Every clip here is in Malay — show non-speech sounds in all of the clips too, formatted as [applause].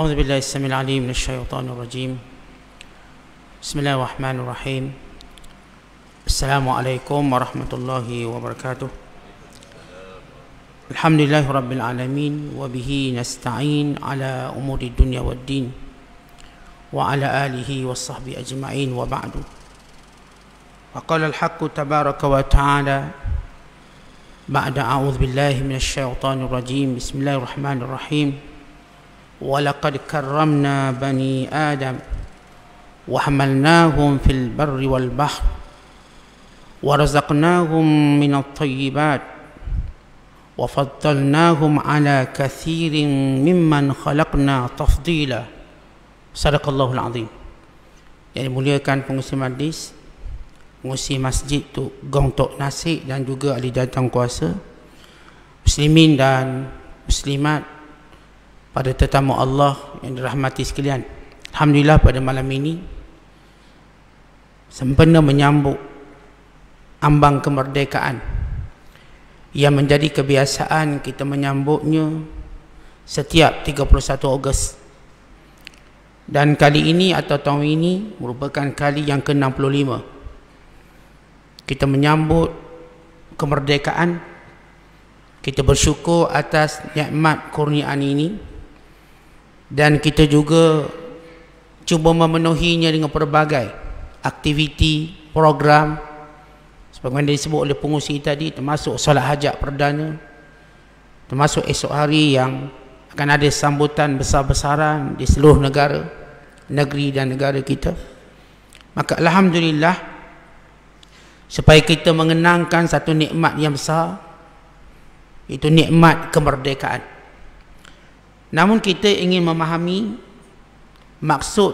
أعوذ بالله السميع العليم من الشيطان الرجيم بسم الله الرحمن الرحيم السلام عليكم ورحمة الله وبركاته الحمد لله رب العالمين وبه نستعين على أمور الدنيا والدين وعلى آله والصحب أجمعين وبعد وقال الحق تبارك وتعالى بعد أعوذ بالله من الشيطان الرجيم بسم الله الرحمن الرحيم ولقد كرمنا بني آدم وحملناهم في البر والبحر ورزقناهم من الطيبات وفضلناهم على كثير ممن خلقنا تفضيلا صدق الله العظيم يعني مولي كان pengusi majlis pengusi masjid tu gontok nasi dan juga ahli jantan kuasa muslimin dan muslimat pada tetamu Allah yang dirahmati sekalian. Alhamdulillah pada malam ini sempena menyambut ambang kemerdekaan yang menjadi kebiasaan kita menyambutnya setiap 31 Ogos. Dan kali ini atau tahun ini merupakan kali yang ke-65. Kita menyambut kemerdekaan kita bersyukur atas nikmat kurniaan ini dan kita juga cuba memenuhinya dengan pelbagai aktiviti, program seperti yang disebut oleh pengusi tadi termasuk solat hajat perdana termasuk esok hari yang akan ada sambutan besar-besaran di seluruh negara negeri dan negara kita maka Alhamdulillah supaya kita mengenangkan satu nikmat yang besar itu nikmat kemerdekaan Namun kita ingin memahami maksud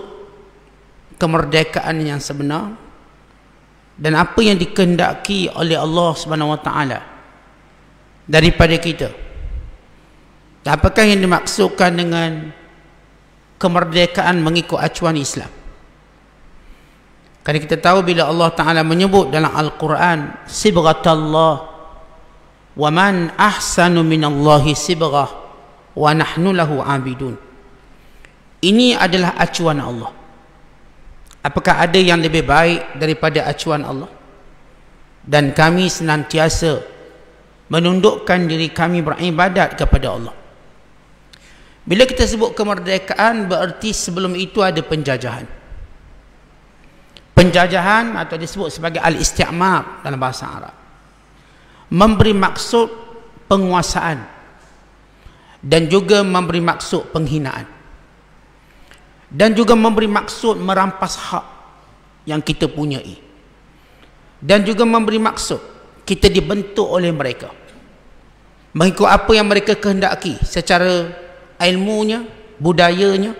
kemerdekaan yang sebenar dan apa yang dikehendaki oleh Allah Subhanahu Wa Taala daripada kita. Apakah yang dimaksudkan dengan kemerdekaan mengikut acuan Islam? Kerana kita tahu bila Allah Taala menyebut dalam Al-Quran sibghatallah wa man ahsanu minallahi sibghah wa nahnu lahu abidun. Ini adalah acuan Allah. Apakah ada yang lebih baik daripada acuan Allah? Dan kami senantiasa menundukkan diri kami beribadat kepada Allah. Bila kita sebut kemerdekaan bererti sebelum itu ada penjajahan. Penjajahan atau disebut sebagai al-istiqmar dalam bahasa Arab. Memberi maksud penguasaan dan juga memberi maksud penghinaan dan juga memberi maksud merampas hak yang kita punyai dan juga memberi maksud kita dibentuk oleh mereka mengikut apa yang mereka kehendaki secara ilmunya, budayanya,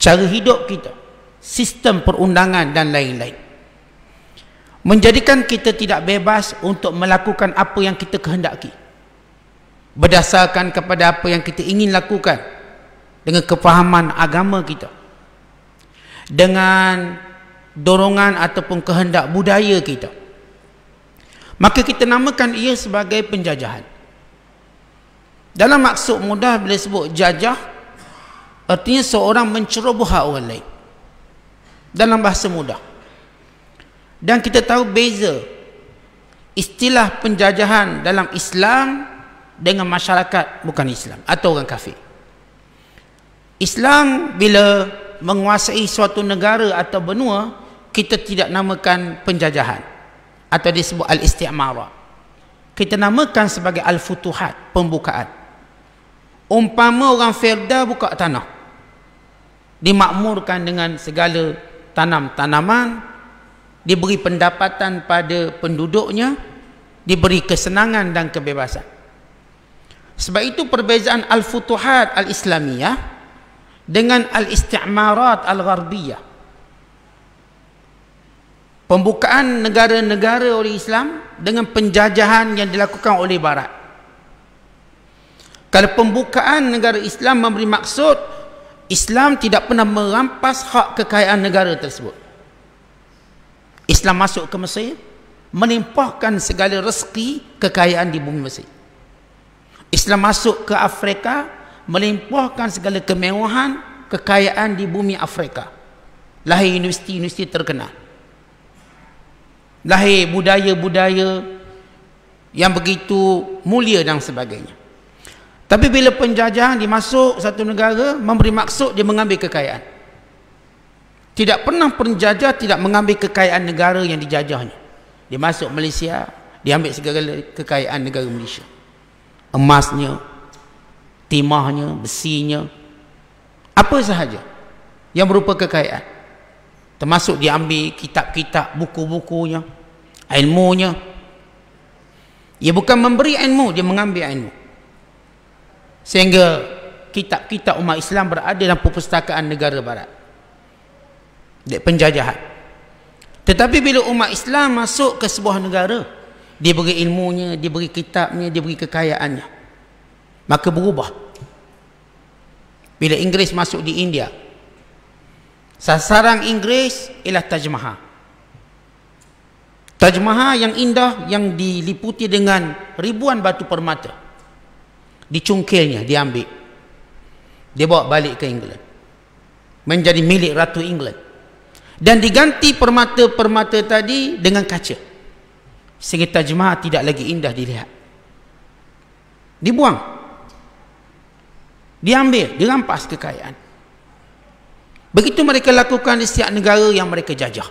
cara hidup kita, sistem perundangan dan lain-lain. Menjadikan kita tidak bebas untuk melakukan apa yang kita kehendaki berdasarkan kepada apa yang kita ingin lakukan dengan kefahaman agama kita dengan dorongan ataupun kehendak budaya kita maka kita namakan ia sebagai penjajahan dalam maksud mudah bila sebut jajah artinya seorang menceroboh hak orang lain dalam bahasa mudah dan kita tahu beza istilah penjajahan dalam Islam dengan masyarakat bukan Islam atau orang kafir. Islam bila menguasai suatu negara atau benua, kita tidak namakan penjajahan atau disebut al-istimara. Kita namakan sebagai al-futuhat, pembukaan. Umpama orang Firda buka tanah. Dimakmurkan dengan segala tanam-tanaman, diberi pendapatan pada penduduknya, diberi kesenangan dan kebebasan. Sebab itu perbezaan al-futuhat al-islamiyah dengan al-istimarat al-gharbiyah. Pembukaan negara-negara oleh Islam dengan penjajahan yang dilakukan oleh barat. Kalau pembukaan negara Islam memberi maksud Islam tidak pernah merampas hak kekayaan negara tersebut. Islam masuk ke Mesir, menimpahkan segala rezeki kekayaan di bumi Mesir. Islam masuk ke Afrika melimpahkan segala kemewahan kekayaan di bumi Afrika lahir universiti-universiti terkenal lahir budaya-budaya yang begitu mulia dan sebagainya tapi bila penjajahan dimasuk satu negara memberi maksud dia mengambil kekayaan tidak pernah penjajah tidak mengambil kekayaan negara yang dijajahnya dia masuk Malaysia dia ambil segala kekayaan negara Malaysia emasnya, timahnya, besinya, apa sahaja yang berupa kekayaan. Termasuk diambil kitab-kitab, buku-bukunya, ilmunya. Ia bukan memberi ilmu, dia mengambil ilmu. Sehingga kitab-kitab umat Islam berada dalam perpustakaan negara barat. Di penjajahan. Tetapi bila umat Islam masuk ke sebuah negara, dia beri ilmunya, dia beri kitabnya, dia beri kekayaannya. Maka berubah. Bila Inggeris masuk di India, sasaran Inggeris ialah Taj Mahal. Taj Mahal yang indah yang diliputi dengan ribuan batu permata. Dicungkilnya, diambil. Dia bawa balik ke England. Menjadi milik Ratu England. Dan diganti permata-permata tadi dengan kaca sekitar jemaah tidak lagi indah dilihat dibuang diambil, dirampas kekayaan begitu mereka lakukan di setiap negara yang mereka jajah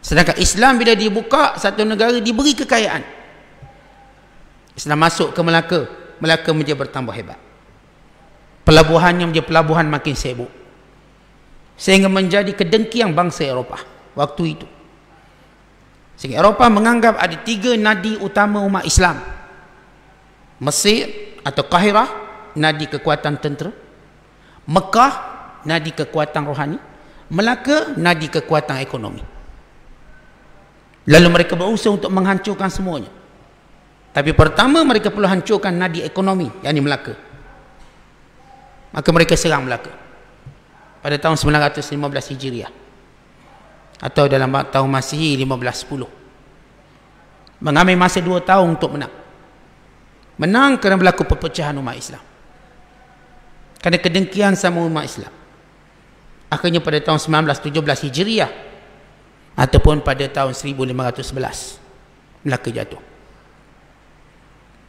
sedangkan Islam bila dibuka satu negara diberi kekayaan Islam masuk ke Melaka Melaka menjadi bertambah hebat Pelabuhan yang menjadi pelabuhan makin sibuk sehingga menjadi kedengkian bangsa Eropah waktu itu Sehingga Eropah menganggap ada tiga nadi utama umat Islam. Mesir atau Kahirah, nadi kekuatan tentera. Mekah, nadi kekuatan rohani. Melaka, nadi kekuatan ekonomi. Lalu mereka berusaha untuk menghancurkan semuanya. Tapi pertama mereka perlu hancurkan nadi ekonomi, yakni Melaka. Maka mereka serang Melaka. Pada tahun 915 Hijriah atau dalam tahun Masihi 1510 mengambil masa dua tahun untuk menang menang kerana berlaku perpecahan umat Islam kerana kedengkian sama umat Islam akhirnya pada tahun 1917 Hijriah ataupun pada tahun 1511 Melaka jatuh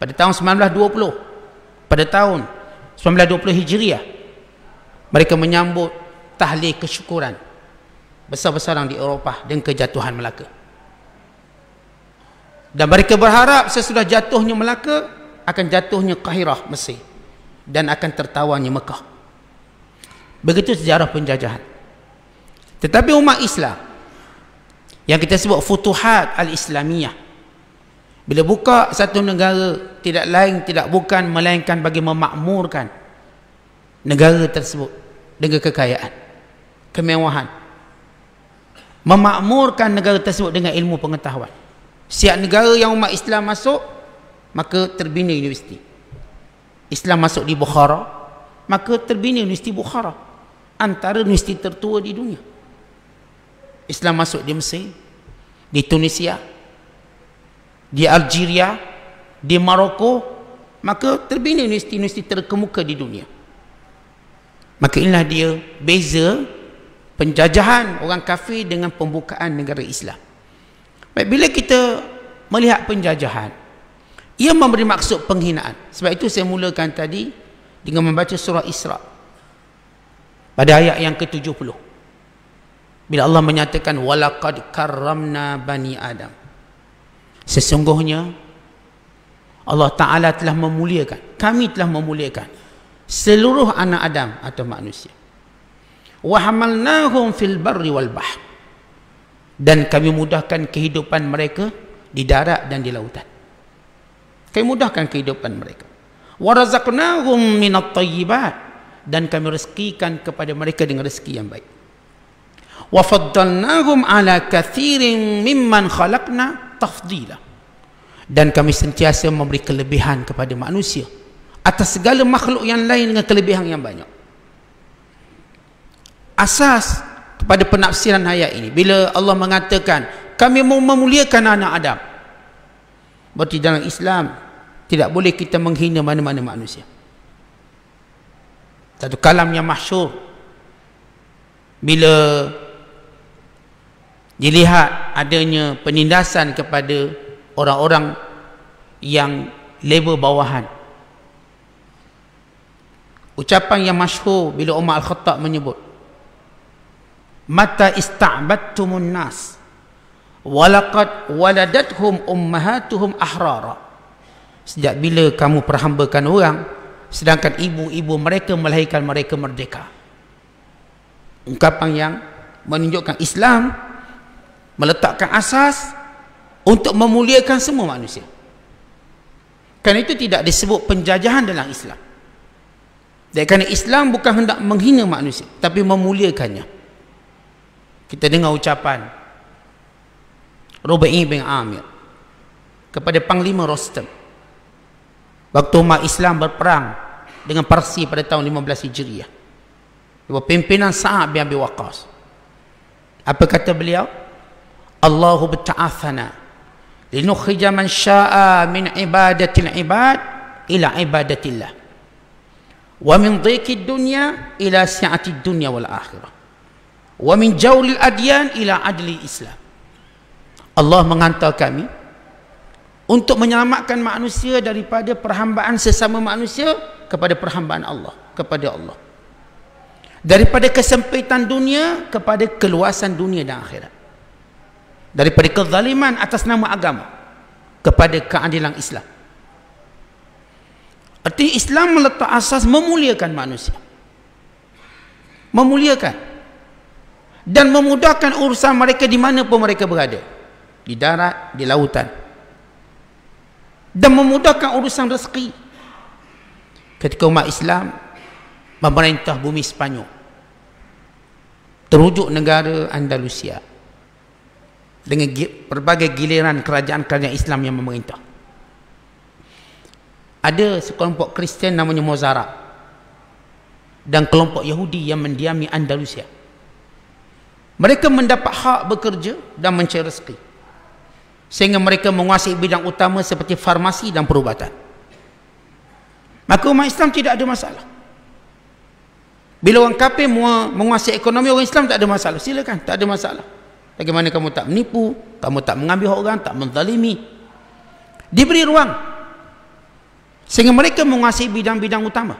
pada tahun 1920 pada tahun 1920 Hijriah mereka menyambut tahlil kesyukuran besar-besaran di Eropah dan kejatuhan Melaka. Dan mereka berharap sesudah jatuhnya Melaka akan jatuhnya Kahirah Mesir dan akan tertawanya Mekah. Begitu sejarah penjajahan. Tetapi umat Islam yang kita sebut futuhat al-Islamiyah bila buka satu negara tidak lain tidak bukan melainkan bagi memakmurkan negara tersebut dengan kekayaan kemewahan memakmurkan negara tersebut dengan ilmu pengetahuan Setiap negara yang umat Islam masuk maka terbina universiti Islam masuk di Bukhara maka terbina universiti Bukhara antara universiti tertua di dunia Islam masuk di Mesir di Tunisia di Algeria di Maroko maka terbina universiti-universiti terkemuka di dunia maka inilah dia beza penjajahan orang kafir dengan pembukaan negara Islam. Baik, bila kita melihat penjajahan, ia memberi maksud penghinaan. Sebab itu saya mulakan tadi dengan membaca surah Isra. Pada ayat yang ke-70. Bila Allah menyatakan, Walakad karamna bani Adam. Sesungguhnya, Allah Ta'ala telah memuliakan, kami telah memuliakan seluruh anak Adam atau manusia wa hamalnahum fil barri wal bahr dan kami mudahkan kehidupan mereka di darat dan di lautan kami mudahkan kehidupan mereka Warazaknahum razaqnahum minat tayyibat dan kami rezekikan kepada mereka dengan rezeki yang baik wa ala kathirin mimman khalaqna tafdila dan kami sentiasa memberi kelebihan kepada manusia atas segala makhluk yang lain dengan kelebihan yang banyak asas kepada penafsiran ayat ini bila Allah mengatakan kami mau memuliakan anak Adam berarti dalam Islam tidak boleh kita menghina mana-mana manusia satu kalam yang masyur bila dilihat adanya penindasan kepada orang-orang yang label bawahan ucapan yang masyhur bila Umar Al-Khattab menyebut mata ista'badtumun nas walaqad waladatuhum ummahatuhum ahrara sejak bila kamu perhambakan orang sedangkan ibu-ibu mereka melahirkan mereka merdeka ungkapan yang menunjukkan Islam meletakkan asas untuk memuliakan semua manusia kerana itu tidak disebut penjajahan dalam Islam dan kerana Islam bukan hendak menghina manusia tapi memuliakannya kita dengar ucapan Rubai bin Amir kepada Panglima Rostam waktu umat Islam berperang dengan Parsi pada tahun 15 Hijriah di pimpinan Sa'ab bin Abi Waqas apa kata beliau Allahu bta'athana linukhrija man sya'a min ibadatil ibad ila ibadatillah wa min dhiqid dunya ila si'ati dunya wal akhirah wa min jawlil adyan ila adli islam Allah menghantar kami untuk menyelamatkan manusia daripada perhambaan sesama manusia kepada perhambaan Allah kepada Allah daripada kesempitan dunia kepada keluasan dunia dan akhirat daripada kezaliman atas nama agama kepada keadilan Islam Arti Islam meletak asas memuliakan manusia. Memuliakan dan memudahkan urusan mereka di mana pun mereka berada di darat di lautan dan memudahkan urusan rezeki ketika umat Islam memerintah bumi Sepanyol terujuk negara Andalusia dengan berbagai giliran kerajaan-kerajaan Islam yang memerintah ada sekelompok Kristian namanya Mozarab dan kelompok Yahudi yang mendiami Andalusia mereka mendapat hak bekerja dan mencari rezeki. Sehingga mereka menguasai bidang utama seperti farmasi dan perubatan. Maka umat Islam tidak ada masalah. Bila orang kafir menguasai ekonomi orang Islam tak ada masalah. Silakan, tak ada masalah. Bagaimana kamu tak menipu, kamu tak mengambil hak orang, tak menzalimi. Diberi ruang. Sehingga mereka menguasai bidang-bidang utama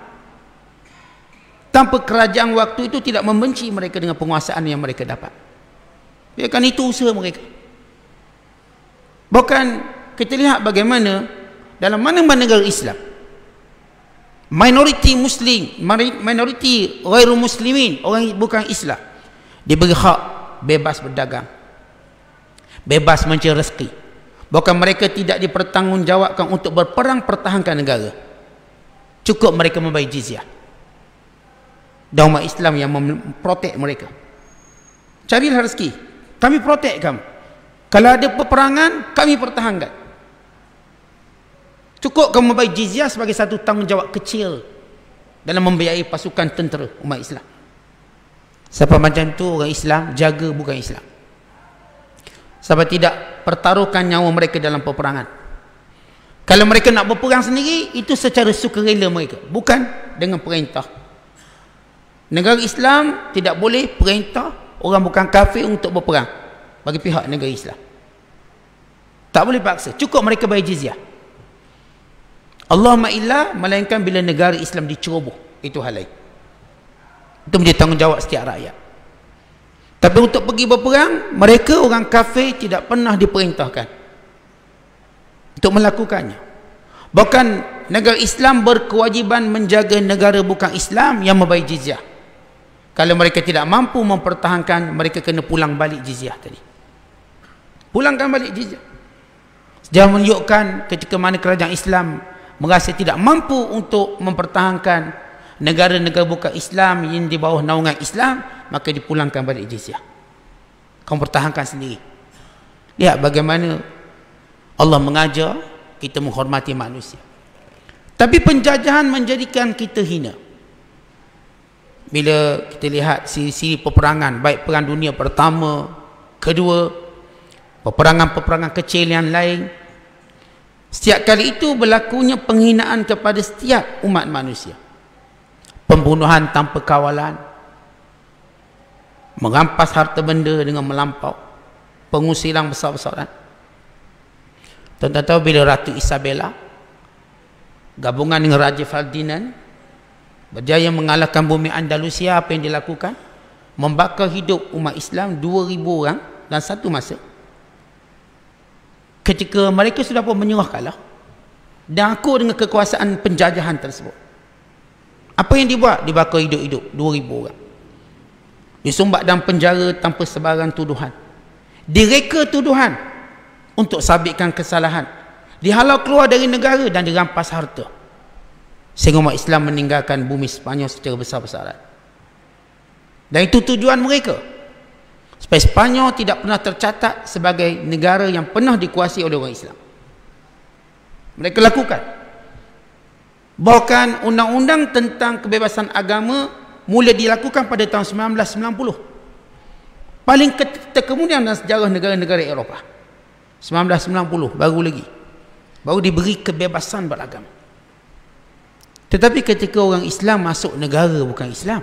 tanpa kerajaan waktu itu tidak membenci mereka dengan penguasaan yang mereka dapat biarkan itu usaha mereka bukan kita lihat bagaimana dalam mana-mana negara Islam minoriti muslim minoriti gairu muslimin orang bukan Islam diberi hak bebas berdagang bebas mencari rezeki bukan mereka tidak dipertanggungjawabkan untuk berperang pertahankan negara cukup mereka membayar jizyah daumah Islam yang memprotek mereka. Carilah rezeki. Kami protek kamu. Kalau ada peperangan, kami pertahankan. Cukup kamu membayar jizyah sebagai satu tanggungjawab kecil dalam membiayai pasukan tentera umat Islam. Siapa macam tu orang Islam, jaga bukan Islam. Siapa tidak pertaruhkan nyawa mereka dalam peperangan. Kalau mereka nak berperang sendiri, itu secara sukarela mereka. Bukan dengan perintah Negara Islam tidak boleh perintah orang bukan kafir untuk berperang bagi pihak negara Islam. Tak boleh paksa. Cukup mereka bayar jizyah. Allahumma illa melainkan bila negara Islam diceroboh. Itu hal lain. Itu menjadi tanggungjawab setiap rakyat. Tapi untuk pergi berperang, mereka orang kafir tidak pernah diperintahkan untuk melakukannya. Bahkan negara Islam berkewajiban menjaga negara bukan Islam yang membayar jizyah. Kalau mereka tidak mampu mempertahankan, mereka kena pulang balik jizyah tadi. Pulangkan balik jizyah. Dia menunjukkan ketika mana kerajaan Islam merasa tidak mampu untuk mempertahankan negara-negara bukan Islam yang di bawah naungan Islam, maka dipulangkan balik jizyah. Kau pertahankan sendiri. Lihat bagaimana Allah mengajar kita menghormati manusia. Tapi penjajahan menjadikan kita hina bila kita lihat siri-siri peperangan baik perang dunia pertama kedua peperangan-peperangan kecil yang lain setiap kali itu berlakunya penghinaan kepada setiap umat manusia pembunuhan tanpa kawalan merampas harta benda dengan melampau pengusiran besar-besaran tuan-tuan tahu bila Ratu Isabella gabungan dengan Raja Ferdinand berjaya mengalahkan bumi Andalusia apa yang dilakukan membakar hidup umat Islam 2000 orang dan satu masa ketika mereka sudah pun menyerah kalah dan akur dengan kekuasaan penjajahan tersebut apa yang dibuat dibakar hidup-hidup 2000 orang disumbat dalam penjara tanpa sebarang tuduhan direka tuduhan untuk sabitkan kesalahan dihalau keluar dari negara dan dirampas harta sehingga umat Islam meninggalkan bumi Spanyol secara besar-besaran dan itu tujuan mereka supaya Spanyol tidak pernah tercatat sebagai negara yang pernah dikuasai oleh orang Islam mereka lakukan bahkan undang-undang tentang kebebasan agama mula dilakukan pada tahun 1990 paling terkemudian dalam sejarah negara-negara Eropah 1990 baru lagi baru diberi kebebasan beragama tetapi ketika orang Islam masuk negara bukan Islam,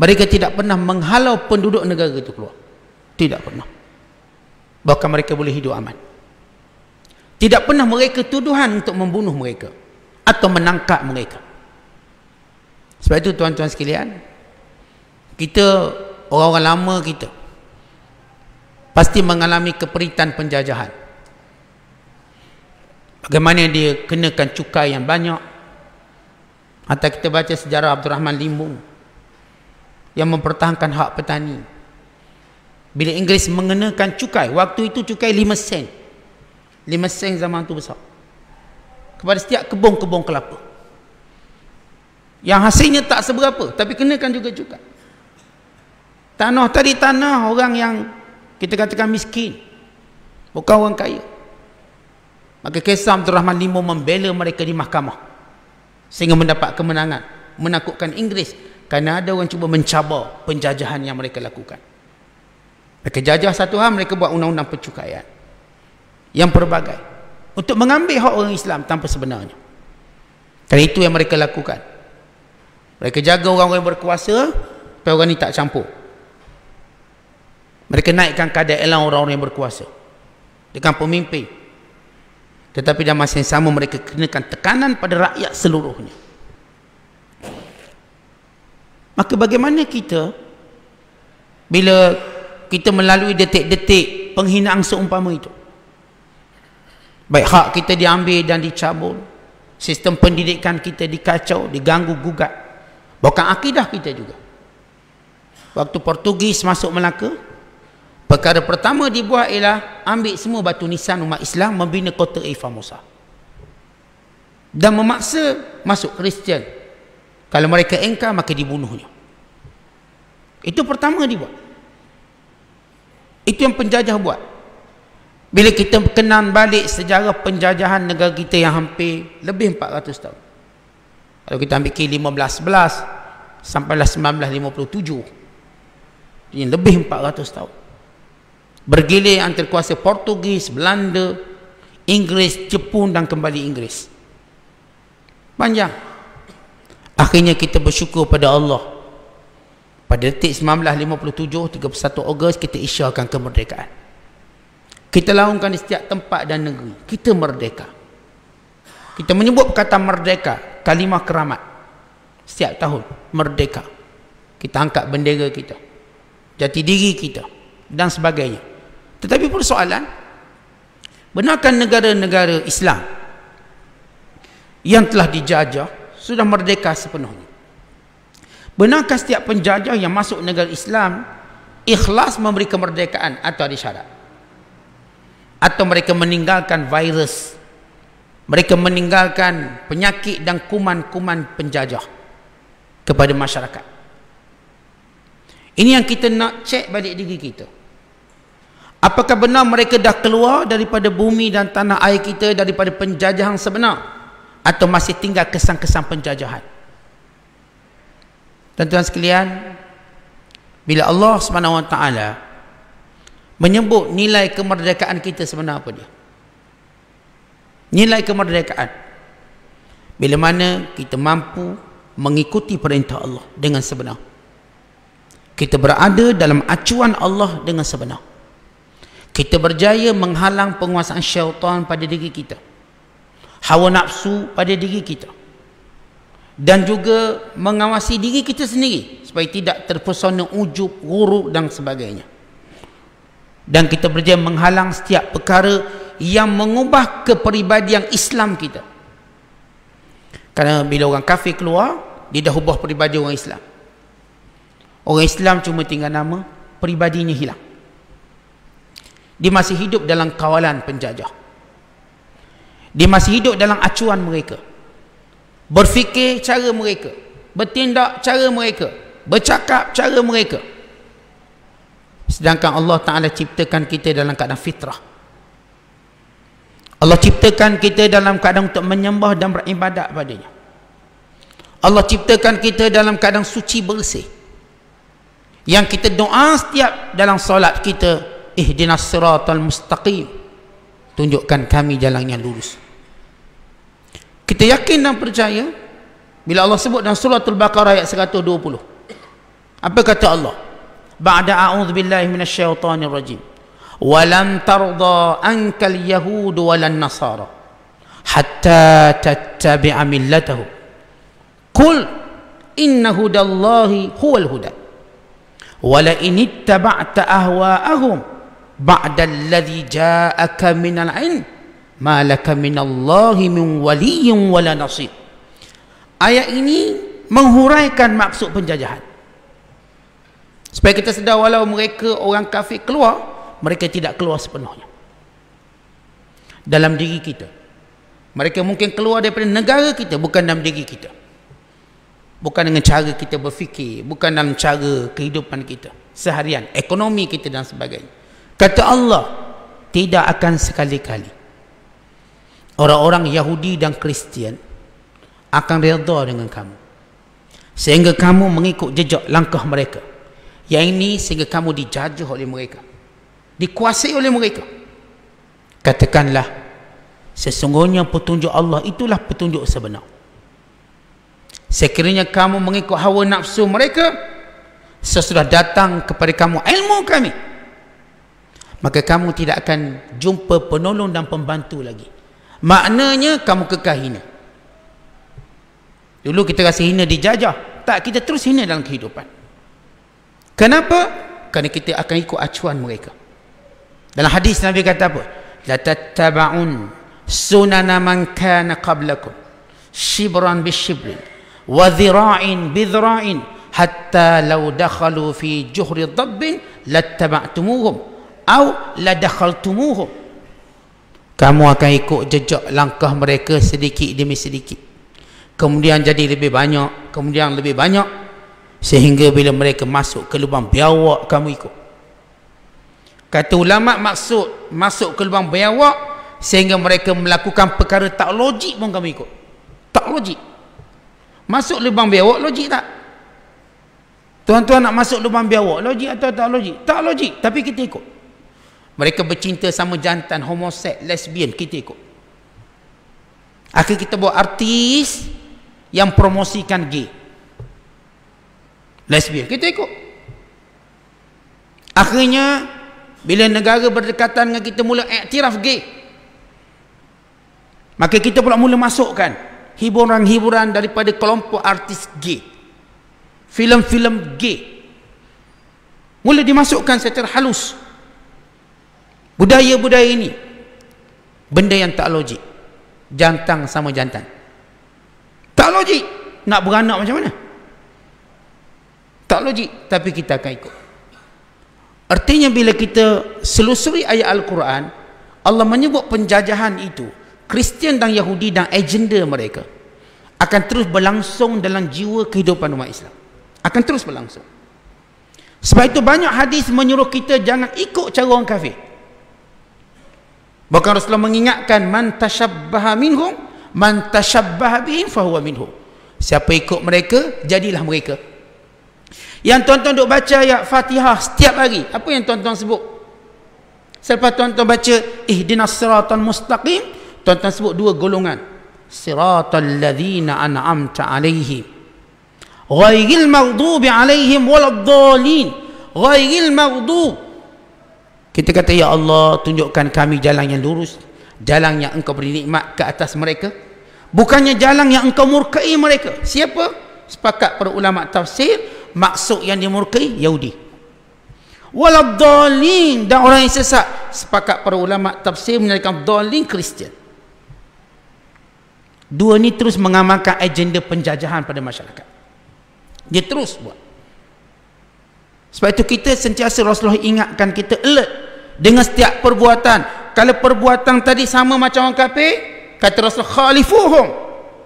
mereka tidak pernah menghalau penduduk negara itu keluar. Tidak pernah. Bahkan mereka boleh hidup aman. Tidak pernah mereka tuduhan untuk membunuh mereka atau menangkap mereka. Sebab itu tuan-tuan sekalian, kita orang-orang lama kita pasti mengalami keperitan penjajahan. Bagaimana dia kenakan cukai yang banyak, atau kita baca sejarah Abdul Rahman Limbung yang mempertahankan hak petani. Bila Inggeris mengenakan cukai, waktu itu cukai 5 sen. 5 sen zaman itu besar. Kepada setiap kebun-kebun kelapa. Yang hasilnya tak seberapa, tapi kenakan juga cukai. Tanah tadi tanah orang yang kita katakan miskin. Bukan orang kaya. Maka kisah Abdul Rahman Limbung membela mereka di mahkamah sehingga mendapat kemenangan menakutkan Inggeris kerana ada orang cuba mencabar penjajahan yang mereka lakukan mereka jajah satu hal mereka buat undang-undang pencukaian yang berbagai untuk mengambil hak orang Islam tanpa sebenarnya dan itu yang mereka lakukan mereka jaga orang-orang berkuasa supaya orang ini tak campur mereka naikkan kadar elang orang-orang yang berkuasa dengan pemimpin tetapi dalam masa yang sama mereka kenakan tekanan pada rakyat seluruhnya. Maka bagaimana kita bila kita melalui detik-detik penghinaan seumpama itu? Baik hak kita diambil dan dicabul, Sistem pendidikan kita dikacau, diganggu gugat. Bukan akidah kita juga. Waktu Portugis masuk Melaka, Perkara pertama dibuat ialah ambil semua batu nisan umat Islam membina kota Ifa Musa. Dan memaksa masuk Kristian. Kalau mereka engkar maka dibunuhnya. Itu pertama dibuat. Itu yang penjajah buat. Bila kita kenan balik sejarah penjajahan negara kita yang hampir lebih 400 tahun. Kalau kita ambil kira 1511 sampai 1957. Lah ini lebih 400 tahun bergilir antara kuasa Portugis, Belanda, Inggeris, Jepun dan kembali Inggeris. Panjang. Akhirnya kita bersyukur pada Allah. Pada detik 1957, 31 Ogos kita isyarkan kemerdekaan. Kita laungkan di setiap tempat dan negeri. Kita merdeka. Kita menyebut kata merdeka, kalimah keramat. Setiap tahun, merdeka. Kita angkat bendera kita. Jati diri kita. Dan sebagainya. Tetapi persoalan benarkah negara-negara Islam yang telah dijajah sudah merdeka sepenuhnya? Benarkah setiap penjajah yang masuk negara Islam ikhlas memberi kemerdekaan atau ada syarat? Atau mereka meninggalkan virus? Mereka meninggalkan penyakit dan kuman-kuman penjajah kepada masyarakat? Ini yang kita nak cek balik diri kita. Apakah benar mereka dah keluar daripada bumi dan tanah air kita daripada penjajahan sebenar? Atau masih tinggal kesan-kesan penjajahan? Tuan-tuan sekalian, bila Allah SWT menyebut nilai kemerdekaan kita sebenar apa dia? Nilai kemerdekaan. Bila mana kita mampu mengikuti perintah Allah dengan sebenar. Kita berada dalam acuan Allah dengan sebenar. Kita berjaya menghalang penguasaan syaitan pada diri kita. Hawa nafsu pada diri kita. Dan juga mengawasi diri kita sendiri. Supaya tidak terpesona ujub, huruf dan sebagainya. Dan kita berjaya menghalang setiap perkara yang mengubah kepribadian Islam kita. Karena bila orang kafir keluar, dia dah ubah peribadi orang Islam. Orang Islam cuma tinggal nama, peribadinya hilang. Dia masih hidup dalam kawalan penjajah. Dia masih hidup dalam acuan mereka. Berfikir cara mereka. Bertindak cara mereka. Bercakap cara mereka. Sedangkan Allah Ta'ala ciptakan kita dalam keadaan fitrah. Allah ciptakan kita dalam keadaan untuk menyembah dan beribadat padanya. Allah ciptakan kita dalam keadaan suci bersih. Yang kita doa setiap dalam solat kita, ihdinas siratal mustaqim tunjukkan kami jalan yang lurus kita yakin dan percaya bila Allah sebut dalam surah al baqarah ayat 120 apa kata Allah ba'da a'udzu billahi minasyaitonir rajim walan tarda ankal yahud walan nasara hatta tattabi'a millatahum qul inna hudallahi huwal huda wala in ittaba'ta ahwa'ahum ba'da alladhi ja'aka min al-'ilm ma laka min Allahi min waliyyin wala nasir ayat ini menghuraikan maksud penjajahan supaya kita sedar walau mereka orang kafir keluar mereka tidak keluar sepenuhnya dalam diri kita mereka mungkin keluar daripada negara kita bukan dalam diri kita bukan dengan cara kita berfikir bukan dalam cara kehidupan kita seharian ekonomi kita dan sebagainya Kata Allah, tidak akan sekali-kali orang-orang Yahudi dan Kristian akan redha dengan kamu. Sehingga kamu mengikut jejak langkah mereka. Yang ini sehingga kamu dijajah oleh mereka. Dikuasai oleh mereka. Katakanlah, sesungguhnya petunjuk Allah itulah petunjuk sebenar. Sekiranya kamu mengikut hawa nafsu mereka, sesudah datang kepada kamu ilmu kami, maka kamu tidak akan jumpa penolong dan pembantu lagi maknanya kamu kekal hina dulu kita rasa hina dijajah tak kita terus hina dalam kehidupan kenapa kerana kita akan ikut acuan mereka dalam hadis nabi kata apa la tattabaun sunan man kana qablakum shibran bi shibrin wa dhira'in bi dhira'in hatta law dakhalu fi juhri dhabbin lattaba'tumuhum au ladakhaltumuhum kamu akan ikut jejak langkah mereka sedikit demi sedikit kemudian jadi lebih banyak kemudian lebih banyak sehingga bila mereka masuk ke lubang biawak kamu ikut kata ulama maksud masuk ke lubang biawak sehingga mereka melakukan perkara tak logik pun kamu ikut tak logik masuk lubang biawak logik tak tuan-tuan nak masuk lubang biawak logik atau tak logik tak logik tapi kita ikut mereka bercinta sama jantan, homosek, lesbian, kita ikut. Akhirnya kita buat artis yang promosikan gay. Lesbian, kita ikut. Akhirnya, bila negara berdekatan dengan kita mula iktiraf gay. Maka kita pula mula masukkan hiburan-hiburan daripada kelompok artis gay. Filem-filem gay. Mula dimasukkan secara halus. Halus. Budaya-budaya ini benda yang tak logik. Jantan sama jantan. Tak logik nak beranak macam mana? Tak logik tapi kita akan ikut. Artinya bila kita selusuri ayat Al-Quran, Allah menyebut penjajahan itu, Kristian dan Yahudi dan agenda mereka akan terus berlangsung dalam jiwa kehidupan umat Islam. Akan terus berlangsung. Sebab itu banyak hadis menyuruh kita jangan ikut cara orang kafir. Bahkan Rasulullah mengingatkan man tashabbaha minhum man tashabbaha bihim fahuwa minhum. Siapa ikut mereka, jadilah mereka. Yang tuan-tuan duk baca ayat Fatihah setiap hari, apa yang tuan-tuan sebut? Selepas tuan-tuan baca ihdinas eh, siratal mustaqim, tuan-tuan sebut dua golongan. Siratal ladzina an'amta alaihim. Ghairil maghdubi alaihim waladhdallin. Ghairil maghdubi kita kata ya Allah tunjukkan kami jalan yang lurus, jalan yang engkau beri nikmat ke atas mereka, bukannya jalan yang engkau murkai mereka. Siapa? Sepakat para ulama tafsir, maksud yang dimurkai Yahudi. Waladdalin dan orang yang sesat. Sepakat para ulama tafsir menyatakan dalin Kristian. Dua ni terus mengamalkan agenda penjajahan pada masyarakat. Dia terus buat. Sebab itu kita sentiasa Rasulullah ingatkan kita alert dengan setiap perbuatan kalau perbuatan tadi sama macam orang kafir kata Rasul khalifuhum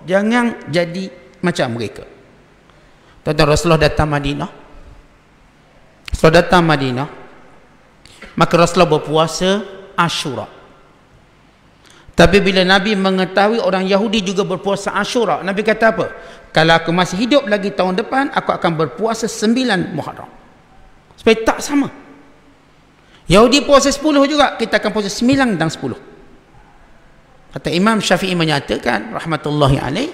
jangan jadi macam mereka tuan Rasulullah datang Madinah Rasulullah datang Madinah maka Rasulullah berpuasa Ashura tapi bila Nabi mengetahui orang Yahudi juga berpuasa Ashura Nabi kata apa? kalau aku masih hidup lagi tahun depan aku akan berpuasa sembilan Muharram supaya tak sama Yahudi puasa 10 juga, kita akan puasa 9 dan 10. Kata Imam Syafi'i menyatakan, rahmatullahi alaih,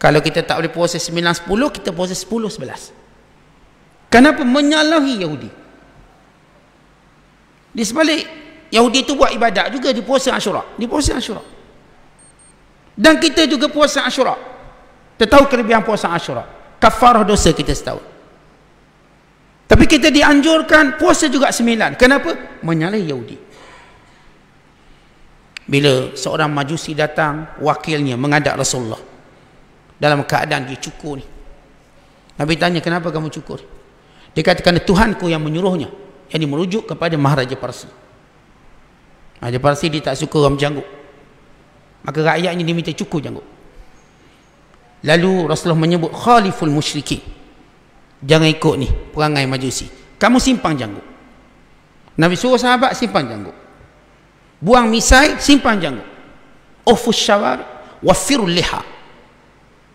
kalau kita tak boleh puasa 9 10, kita puasa 10 11. Kenapa menyalahi Yahudi? Di sebalik Yahudi itu buat ibadat juga di puasa Ashura. Di puasa Ashura. Dan kita juga puasa Ashura. Kita tahu kelebihan puasa Ashura. Kafarah dosa kita setahun. Tapi kita dianjurkan puasa juga sembilan. Kenapa? Menyalahi Yahudi. Bila seorang majusi datang, wakilnya mengadak Rasulullah. Dalam keadaan dia cukur Nabi tanya, kenapa kamu cukur? Dia kata, kerana Tuhanku yang menyuruhnya. Yang ini merujuk kepada Maharaja Parsi. Maharaja Parsi dia tak suka orang janggut. Maka rakyatnya diminta cukur janggut. Lalu Rasulullah menyebut Khaliful Mushrikin jangan ikut ni perangai majusi kamu simpang janggut Nabi suruh sahabat simpang janggut buang misai simpang janggut ufus syawar wafirul liha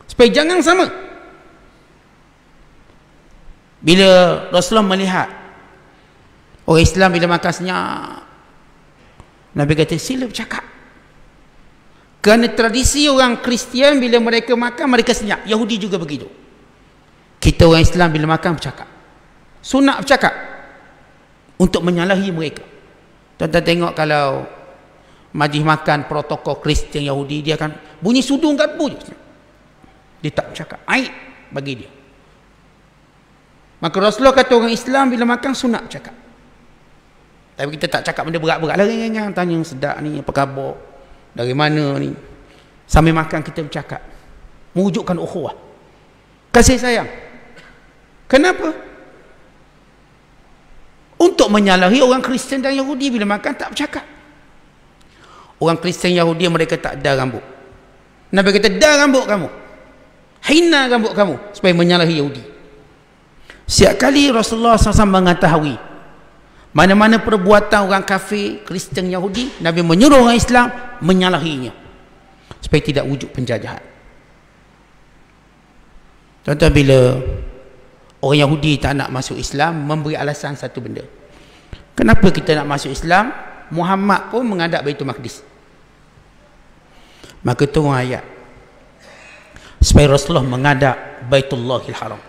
supaya jangan sama bila Rasulullah melihat orang Islam bila makan senyap Nabi kata sila bercakap kerana tradisi orang Kristian bila mereka makan mereka senyap Yahudi juga begitu kita orang Islam bila makan bercakap. Sunat bercakap. Untuk menyalahi mereka. Tuan-tuan tengok kalau majlis makan protokol Kristian Yahudi dia akan bunyi sudung kat pun je. Dia tak bercakap. Aib bagi dia. Maka Rasulullah kata orang Islam bila makan sunat bercakap. Tapi kita tak cakap benda berat-berat lah. yang ringan tanya sedap ni, apa khabar, dari mana ni. Sambil makan kita bercakap. Merujukkan ukhuwah. Kasih sayang. Kenapa? Untuk menyalahi orang Kristen dan Yahudi bila makan tak bercakap. Orang Kristen Yahudi mereka tak dah rambut. Nabi kata dah rambut kamu. Hina rambut kamu supaya menyalahi Yahudi. Setiap kali Rasulullah SAW mengetahui mana-mana perbuatan orang kafir, Kristen, Yahudi, Nabi menyuruh orang Islam menyalahinya. Supaya tidak wujud penjajahan. Tuan-tuan bila orang Yahudi tak nak masuk Islam memberi alasan satu benda kenapa kita nak masuk Islam Muhammad pun mengadap Baitul Maqdis maka turun ayat supaya Rasulullah mengadap Baitullahil Haram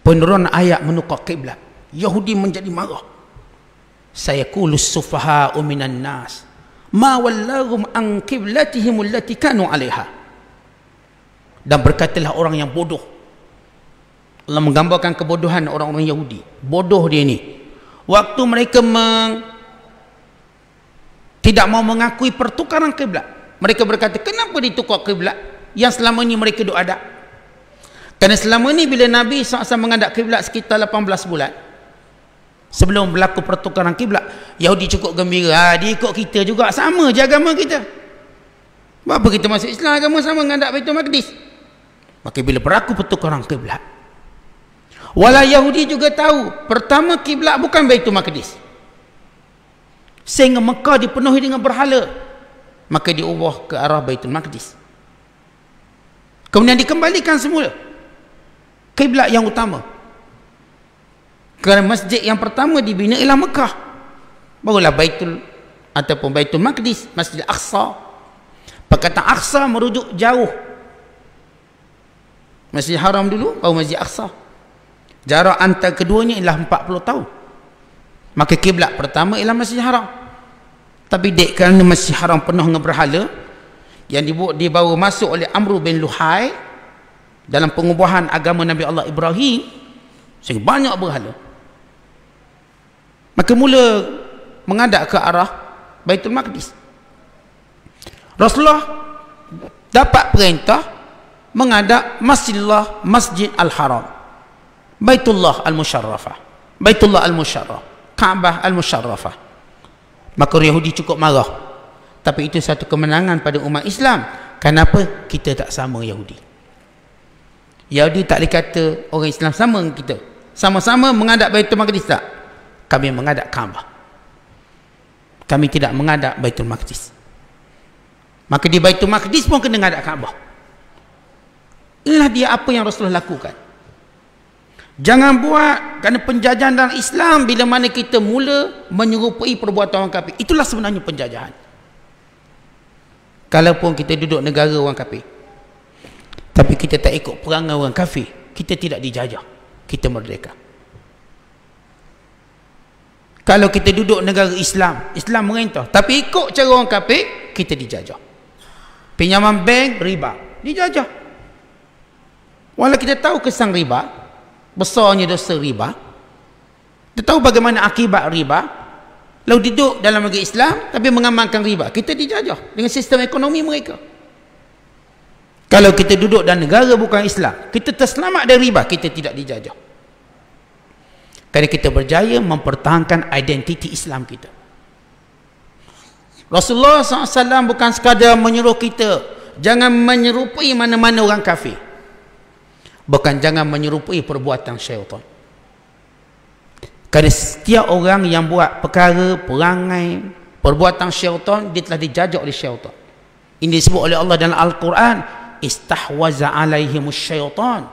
penurun ayat menukar kiblat Yahudi menjadi marah saya kulus sufaha uminan nas ma wallahum an qiblatihim allati kanu 'alayha dan berkatalah orang yang bodoh Allah menggambarkan kebodohan orang-orang Yahudi. Bodoh dia ni. Waktu mereka meng... tidak mau mengakui pertukaran kiblat. Mereka berkata, kenapa ditukar kiblat? Yang selama ini mereka duduk adat. Kerana selama ini bila Nabi SAW mengadap kiblat sekitar 18 bulan. Sebelum berlaku pertukaran kiblat. Yahudi cukup gembira. Ha, dia ikut kita juga. Sama je agama kita. Apa kita masuk Islam agama sama dengan adat Baitul Maqdis? Maka bila berlaku pertukaran kiblat. Walau Yahudi juga tahu pertama kiblat bukan Baitul Maqdis. Sehingga Mekah dipenuhi dengan berhala. Maka diubah ke arah Baitul Maqdis. Kemudian dikembalikan semula. Kiblat yang utama. Kerana masjid yang pertama dibina ialah Mekah. Barulah Baitul ataupun Baitul Maqdis, Masjid Aqsa. Perkataan Aqsa merujuk jauh. Masjid Haram dulu, baru Masjid Aqsa. Aqsa. Jarak antara keduanya ialah 40 tahun. Maka kiblat pertama ialah Masjid Haram. Tapi dek kerana Masjid Haram penuh dengan berhala yang dibuat dibawa masuk oleh Amru bin Luhai dalam pengubahan agama Nabi Allah Ibrahim sehingga banyak berhala. Maka mula mengadak ke arah Baitul Maqdis. Rasulullah dapat perintah mengadak Masjidullah Masjid Al-Haram. Baitullah Al-Musharrafah. Baitullah Al-Musharrah. Kaabah Al-Musharrafah. Maka Yahudi cukup marah. Tapi itu satu kemenangan pada umat Islam. Kenapa? Kita tak sama Yahudi. Yahudi tak boleh kata orang Islam sama dengan kita. Sama-sama mengadap Baitul Maqdis tak? Kami mengadap Kaabah. Kami tidak mengadap Baitul Maqdis. Maka di Baitul Maqdis pun kena mengadap Kaabah. Inilah dia apa yang Rasulullah lakukan. Jangan buat kerana penjajahan dalam Islam bila mana kita mula menyerupai perbuatan orang kafir. Itulah sebenarnya penjajahan. Kalaupun kita duduk negara orang kafir. Tapi kita tak ikut perangai orang kafir. Kita tidak dijajah. Kita merdeka. Kalau kita duduk negara Islam, Islam merintah. Tapi ikut cara orang kafir, kita dijajah. Pinjaman bank, riba. Dijajah. Walau kita tahu kesan riba, besarnya dosa riba. Kita tahu bagaimana akibat riba. Lalu duduk dalam negeri Islam tapi mengamalkan riba. Kita dijajah dengan sistem ekonomi mereka. Kalau kita duduk dalam negara bukan Islam, kita terselamat dari riba, kita tidak dijajah. Kerana kita berjaya mempertahankan identiti Islam kita. Rasulullah SAW bukan sekadar menyuruh kita jangan menyerupai mana-mana orang kafir bukan jangan menyerupai perbuatan syaitan kerana setiap orang yang buat perkara perangai perbuatan syaitan dia telah dijajak oleh syaitan ini disebut oleh Allah dalam Al-Quran istahwaza alaihimu syaitan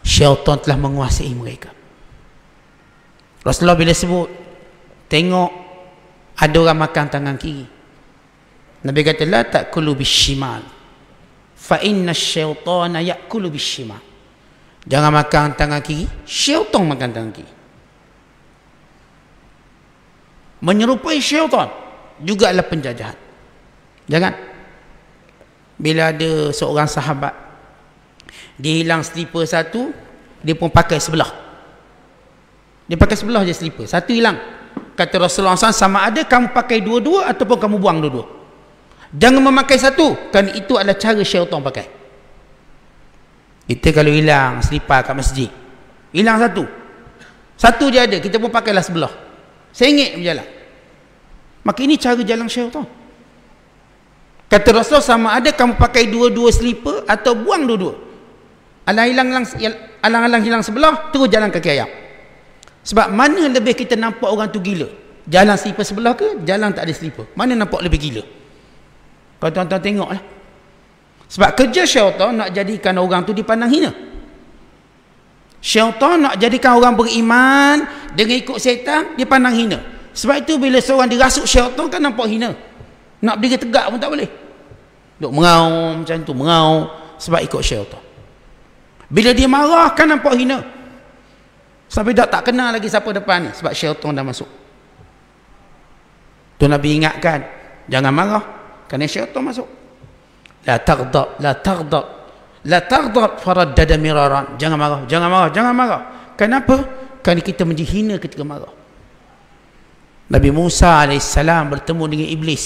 syaitan telah menguasai mereka Rasulullah bila sebut tengok ada orang makan tangan kiri Nabi kata la takulu bisyimal fa inna syaitana yakulu bisyimal Jangan makan tangan kiri, syaitan makan tangan kiri. Menyerupai syaitan juga adalah penjajahan. Jangan. Ya Bila ada seorang sahabat dia hilang slipper satu, dia pun pakai sebelah. Dia pakai sebelah je slipper, satu hilang. Kata Rasulullah SAW, sama ada kamu pakai dua-dua ataupun kamu buang dua-dua. Jangan memakai satu, kan itu adalah cara syaitan pakai. Kita kalau hilang selipar kat masjid. Hilang satu. Satu je ada. Kita pun pakailah sebelah. Sengit berjalan. Maka ini cara jalan syaitan. Kata Rasulullah sama ada kamu pakai dua-dua selipar atau buang dua-dua. Alang-alang hilang sebelah, terus jalan kaki ayam. Sebab mana lebih kita nampak orang tu gila? Jalan selipar sebelah ke? Jalan tak ada selipar. Mana nampak lebih gila? Kalau tuan-tuan tengok lah. Sebab kerja syaitan nak jadikan orang tu dipandang hina. Syaitan nak jadikan orang beriman dengan ikut syaitan dipandang hina. Sebab itu bila seorang dirasuk syaitan kan nampak hina. Nak berdiri tegak pun tak boleh. Duk mengau macam tu, mengau sebab ikut syaitan. Bila dia marah kan nampak hina. Sampai dah tak kenal lagi siapa depan ni sebab syaitan dah masuk. Tu Nabi ingatkan, jangan marah kerana syaitan masuk. La taghdab, la taghdab. La taghdab faraddada miraran. Jangan marah, jangan marah, jangan marah. Kenapa? Kerana kita menjadi hina ketika marah. Nabi Musa AS bertemu dengan Iblis.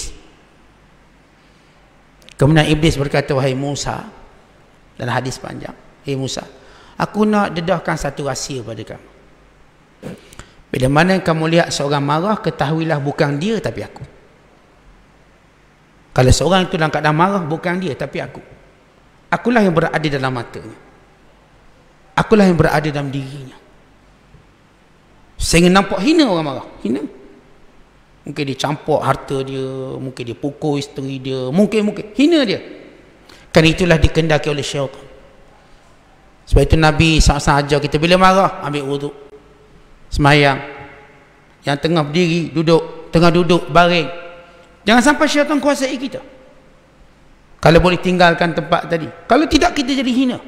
Kemudian Iblis berkata, Wahai Musa. Dan hadis panjang. Hei Musa. Aku nak dedahkan satu rahsia pada kamu. Bila mana kamu lihat seorang marah, ketahuilah bukan dia tapi aku. Kalau seorang itu dalam keadaan marah bukan dia tapi aku. Akulah yang berada dalam matanya. Akulah yang berada dalam dirinya. Saya ingin nampak hina orang marah. Hina. Mungkin dia campur harta dia. Mungkin dia pukul isteri dia. Mungkin-mungkin. Hina dia. Kan itulah dikendaki oleh syaitan. Sebab itu Nabi SAW ajar kita bila marah, ambil wuduk. Semayang. Yang tengah berdiri, duduk. Tengah duduk, baring. Jangan sampai syaitan kuasai kita. Kalau boleh tinggalkan tempat tadi. Kalau tidak kita jadi hina.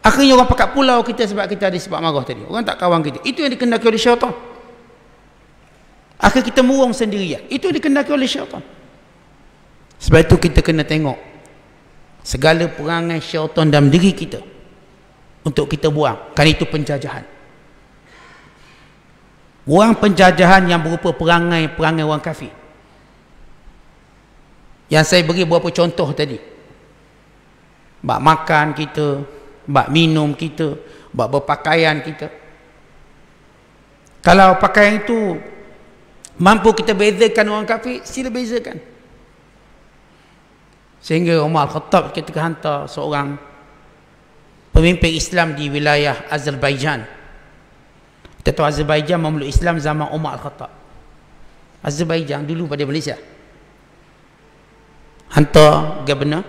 Akhirnya orang pakat pulau kita sebab kita ada sebab marah tadi. Orang tak kawan kita. Itu yang dikendaki oleh syaitan. Akhirnya kita murung sendirian. Itu yang dikendaki oleh syaitan. Sebab itu kita kena tengok. Segala perangai syaitan dalam diri kita. Untuk kita buang. Kan itu penjajahan. Buang penjajahan yang berupa perangai-perangai orang kafir. Yang saya beri beberapa contoh tadi. Bak makan kita, bak minum kita, bak berpakaian kita. Kalau pakaian itu mampu kita bezakan orang kafir, sila bezakan. Sehingga Umar Al-Khattab kita hantar seorang pemimpin Islam di wilayah Azerbaijan. Kita tahu Azerbaijan memeluk Islam zaman Umar Al-Khattab. Azerbaijan dulu pada Malaysia hantar gubernur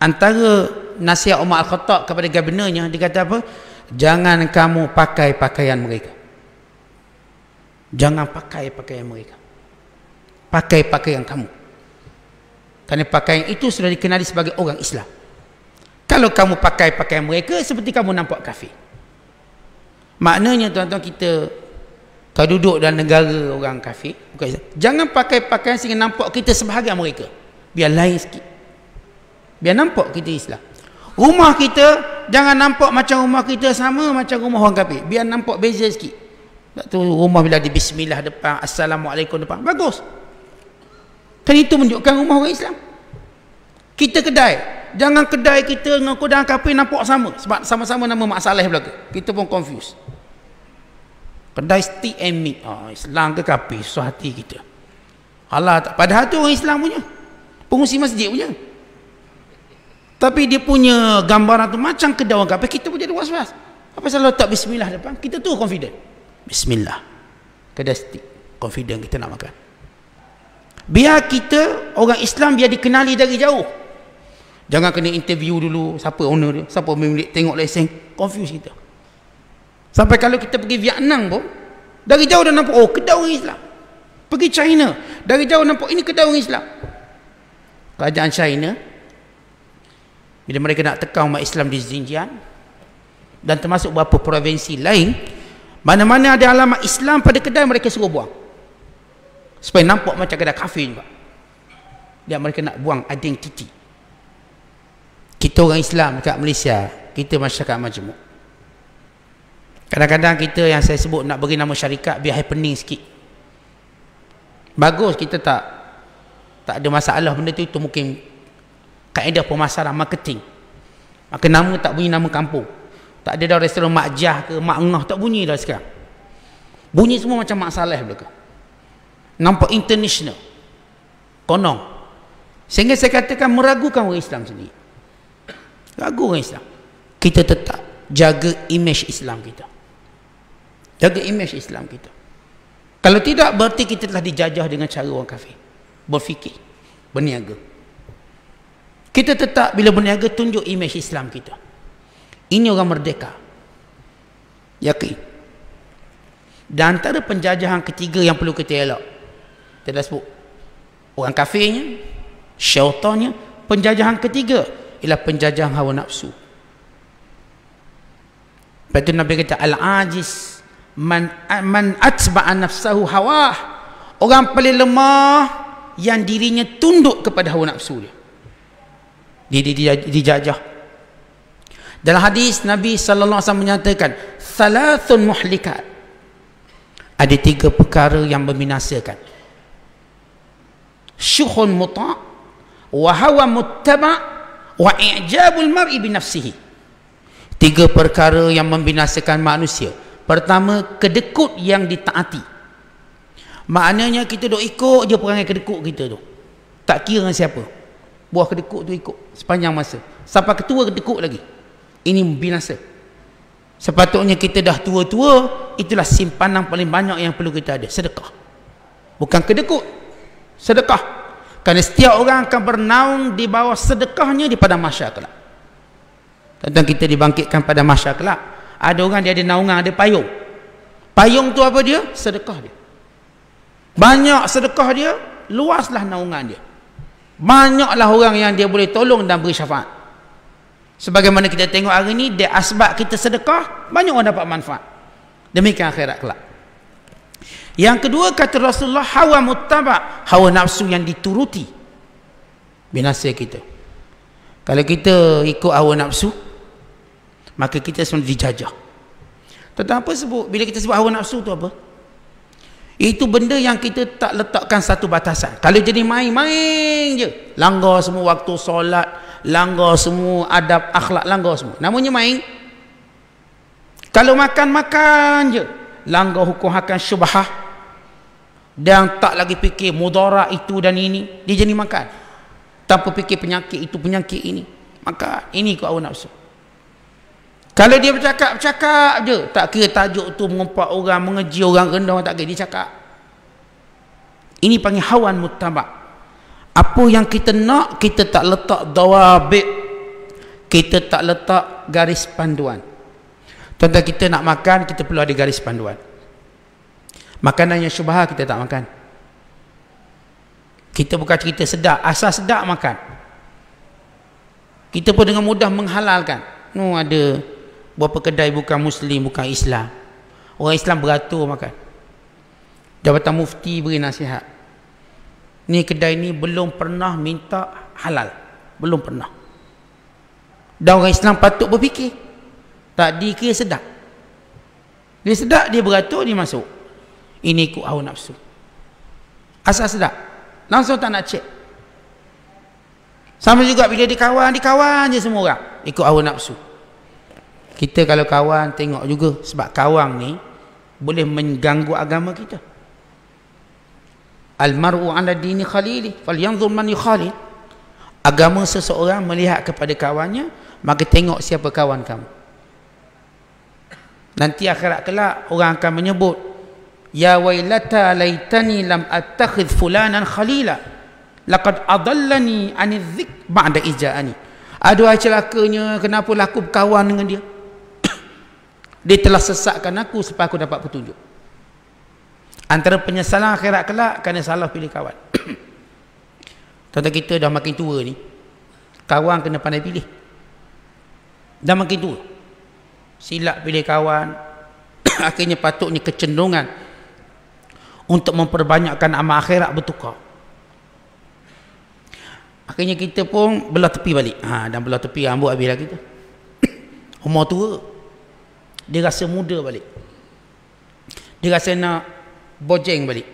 antara nasihat Umar Al-Khattab kepada gubernurnya dia kata apa jangan kamu pakai pakaian mereka jangan pakai pakaian mereka pakai pakaian kamu kerana pakaian itu sudah dikenali sebagai orang Islam kalau kamu pakai pakaian mereka seperti kamu nampak kafir maknanya tuan-tuan kita kau duduk dalam negara orang kafir, bukan Islam. Jangan pakai pakaian sehingga nampak kita sebahagia mereka. Biar lain sikit. Biar nampak kita Islam. Rumah kita, jangan nampak macam rumah kita sama macam rumah orang kafir. Biar nampak beza sikit. Sebab tu rumah bila di bismillah depan, assalamualaikum depan. Bagus. Kan itu menunjukkan rumah orang Islam. Kita kedai. Jangan kedai kita dengan kudang kafir nampak sama. Sebab sama-sama nama masalah belakang. Kita pun confused. Kedai stick and meat. Oh, Islam ke kapi? Susah hati kita. Allah tak. Padahal tu orang Islam punya. Pengungsi masjid punya. Tapi dia punya gambaran tu macam kedai orang kapi. Kita pun jadi was-was. Apa salah tak bismillah depan? Kita tu confident. Bismillah. Kedai stick. Confident kita nak makan. Biar kita, orang Islam biar dikenali dari jauh. Jangan kena interview dulu siapa owner dia, siapa pemilik, tengok lesen. Confuse kita. Gitu. Sampai kalau kita pergi Vietnam pun, dari jauh dah nampak, oh kedai orang Islam. Pergi China, dari jauh nampak, ini kedai orang Islam. Kerajaan China, bila mereka nak tekan umat Islam di Xinjiang, dan termasuk beberapa provinsi lain, mana-mana ada alamat Islam pada kedai, mereka suruh buang. Supaya nampak macam kedai kafe, juga. Dia mereka nak buang identiti. Kita orang Islam kat Malaysia, kita masyarakat majmuk. Kadang-kadang kita yang saya sebut nak bagi nama syarikat biar happening sikit. Bagus kita tak tak ada masalah benda tu itu mungkin kaedah pemasaran marketing. Maka nama tak bunyi nama kampung. Tak ada dah restoran Mak Jah ke Mak Ngah tak bunyi dah sekarang. Bunyi semua macam Mak Saleh belaka. Nampak international. Konon. Sehingga saya katakan meragukan orang Islam sendiri. Ragu orang Islam. Kita tetap jaga imej Islam kita jaga imej Islam kita kalau tidak berarti kita telah dijajah dengan cara orang kafir berfikir berniaga kita tetap bila berniaga tunjuk imej Islam kita ini orang merdeka yakin dan antara penjajahan ketiga yang perlu kita elak kita dah sebut orang kafirnya syaitannya penjajahan ketiga ialah penjajahan hawa nafsu Lepas itu Nabi kata Al-Ajiz man man atba'a nafsahu hawah orang paling lemah yang dirinya tunduk kepada hawa nafsu dia diri dia dijajah dalam hadis Nabi sallallahu alaihi wasallam menyatakan salatun muhlikat ada tiga perkara yang membinasakan syuhun muta wa hawa muttaba wa i'jabul mar'i bi nafsihi tiga perkara yang membinasakan manusia Pertama, kedekut yang ditaati. Maknanya kita dok ikut je perangai kedekut kita tu. Tak kira dengan siapa. Buah kedekut tu ikut sepanjang masa. Sampai ketua kedekut lagi. Ini binasa. Sepatutnya kita dah tua-tua, itulah simpanan paling banyak yang perlu kita ada. Sedekah. Bukan kedekut. Sedekah. Kerana setiap orang akan bernaung di bawah sedekahnya di padang masyarakat. Tentang kita dibangkitkan pada masyarakat ada orang dia ada naungan ada payung payung tu apa dia sedekah dia banyak sedekah dia luaslah naungan dia banyaklah orang yang dia boleh tolong dan beri syafaat sebagaimana kita tengok hari ini dia asbab kita sedekah banyak orang dapat manfaat demikian akhirat kelak yang kedua kata Rasulullah hawa muttaba hawa nafsu yang dituruti binasa kita kalau kita ikut hawa nafsu maka kita sebenarnya dijajah tentang apa sebut bila kita sebut hawa nafsu tu apa itu benda yang kita tak letakkan satu batasan kalau jadi main-main je langgar semua waktu solat langgar semua adab akhlak langgar semua namanya main kalau makan-makan je langgar hukum hakan syubhah dan tak lagi fikir mudarat itu dan ini dia jadi makan tanpa fikir penyakit itu penyakit ini maka ini kau awak nafsu kalau dia bercakap, bercakap je. Tak kira tajuk tu mengumpat orang, mengeji orang rendah, tak kira dia cakap. Ini panggil hawan mutabak. Apa yang kita nak, kita tak letak dawabik. Kita tak letak garis panduan. Tentu kita nak makan, kita perlu ada garis panduan. Makanan yang syubah kita tak makan. Kita bukan cerita sedap. Asal sedap makan. Kita pun dengan mudah menghalalkan. Nuh ada berapa kedai bukan muslim bukan islam orang islam beratur makan jabatan mufti beri nasihat ni kedai ni belum pernah minta halal belum pernah dan orang islam patut berfikir tak dikira sedap dia sedap, dia beratur, dia masuk. Ini ikut awal nafsu. Asal sedap. Langsung tak nak cek. Sama juga bila dia kawan, dia kawan je semua orang. Ikut awal nafsu kita kalau kawan tengok juga sebab kawan ni boleh mengganggu agama kita almaru ala dini khalili falyanzur man yukhalil agama seseorang melihat kepada kawannya maka tengok siapa kawan kamu nanti akhirat kelak orang akan menyebut ya wailata laitani lam attakhidh fulanan khalila laqad adallani anizzik ba'da ija'ani aduh celakanya kenapa aku berkawan dengan dia dia telah sesakkan aku supaya aku dapat petunjuk antara penyesalan akhirat kelak kerana salah pilih kawan [coughs] tuan kita dah makin tua ni kawan kena pandai pilih dah makin tua silap pilih kawan [coughs] akhirnya patutnya kecenderungan untuk memperbanyakkan amal akhirat bertukar akhirnya kita pun belah tepi balik ha, dan belah tepi ambuk habis lagi [coughs] tu umur tua dia rasa muda balik. Dia rasa nak bojeng balik.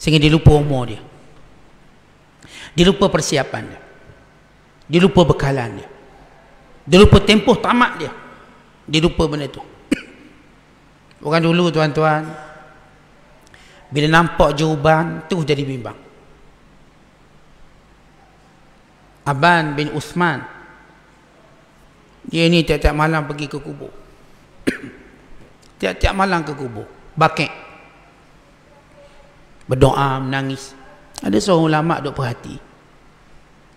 Sehingga dia lupa umur dia. Dia lupa persiapan dia. Dia lupa bekalan dia. Dia lupa tempoh tamat dia. Dia lupa benda tu. [coughs] Bukan dulu tuan-tuan. Bila nampak jawapan, tu jadi bimbang. Aban bin Uthman dia ni tiap-tiap malam pergi ke kubur. [coughs] tiap-tiap malam ke kubur. Bakit? Berdoa, menangis. Ada seorang ulama' duk perhati.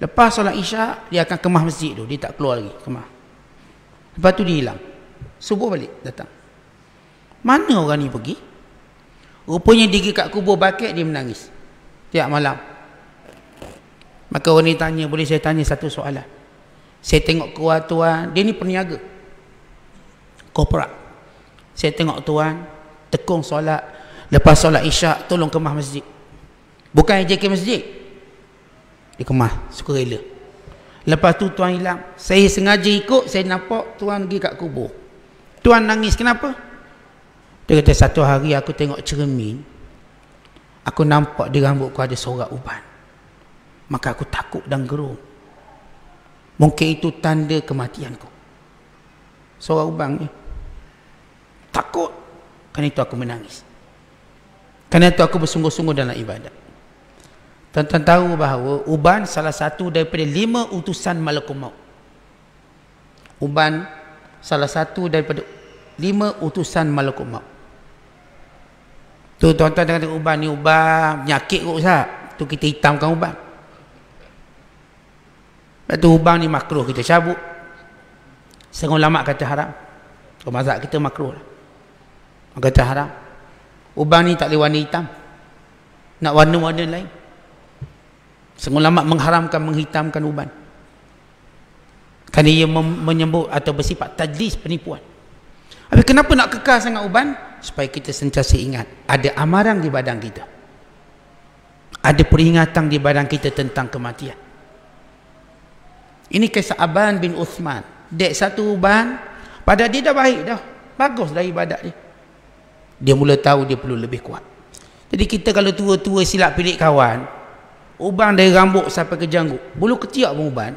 Lepas solat isyak, dia akan kemah masjid tu. Dia tak keluar lagi, kemah. Lepas tu dia hilang. Subuh balik, datang. Mana orang ni pergi? Rupanya dia pergi kat kubur bakit, dia menangis. Tiap malam. Maka orang ni tanya, boleh saya tanya satu soalan? Saya tengok keluar tuan, dia ni peniaga. Korporat. Saya tengok tuan, tekung solat. Lepas solat isyak, tolong kemah masjid. Bukan AJK masjid. Dia kemah, suka rela. Lepas tu tuan hilang. Saya sengaja ikut, saya nampak tuan pergi kat kubur. Tuan nangis, kenapa? Dia kata, satu hari aku tengok cermin. Aku nampak di rambutku ada sorak uban. Maka aku takut dan gerung. Mungkin itu tanda kematianku. Seorang ubang ya. Takut. Kerana itu aku menangis. Kerana itu aku bersungguh-sungguh dalam ibadat. Tuan-tuan tahu bahawa Uban salah satu daripada lima utusan Malakul Maut. Uban salah satu daripada lima utusan Malakul Maut. Tu tuan-tuan dengar Uban ni Uban nyakit kok Ustaz. Tu kita hitamkan Uban tu hubang ni makruh kita cabut setengah lama kata haram mazhab kita makruh lah. kata haram hubang ni tak boleh warna hitam nak warna-warna lain setengah lama mengharamkan menghitamkan hubang kerana ia menyembuh atau bersifat tajlis penipuan tapi kenapa nak kekal sangat uban? Supaya kita sentiasa ingat ada amaran di badan kita. Ada peringatan di badan kita tentang kematian. Ini kisah Aban bin Uthman. Dek satu Uban. Pada dia dah baik dah. Bagus dah ibadat dia. Dia mula tahu dia perlu lebih kuat. Jadi kita kalau tua-tua silap pilih kawan. Uban dari rambut sampai ke janggut. Bulu ketiak pun Uban.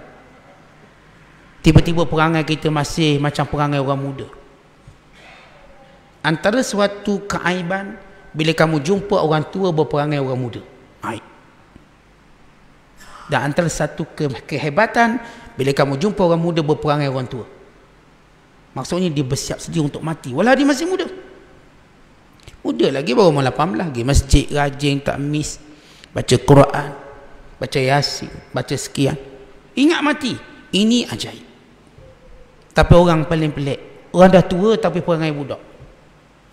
Tiba-tiba perangai kita masih macam perangai orang muda. Antara suatu keaiban. Bila kamu jumpa orang tua berperangai orang muda. aib. Dan antara satu ke kehebatan bila kamu jumpa orang muda berperangai orang tua. Maksudnya dia bersiap sedia untuk mati. Walau dia masih muda. Muda lagi baru umur 18 lagi. Masjid rajin tak miss. Baca Quran. Baca Yasin. Baca sekian. Ingat mati. Ini ajaib. Tapi orang paling pelik. Orang dah tua tapi perangai budak.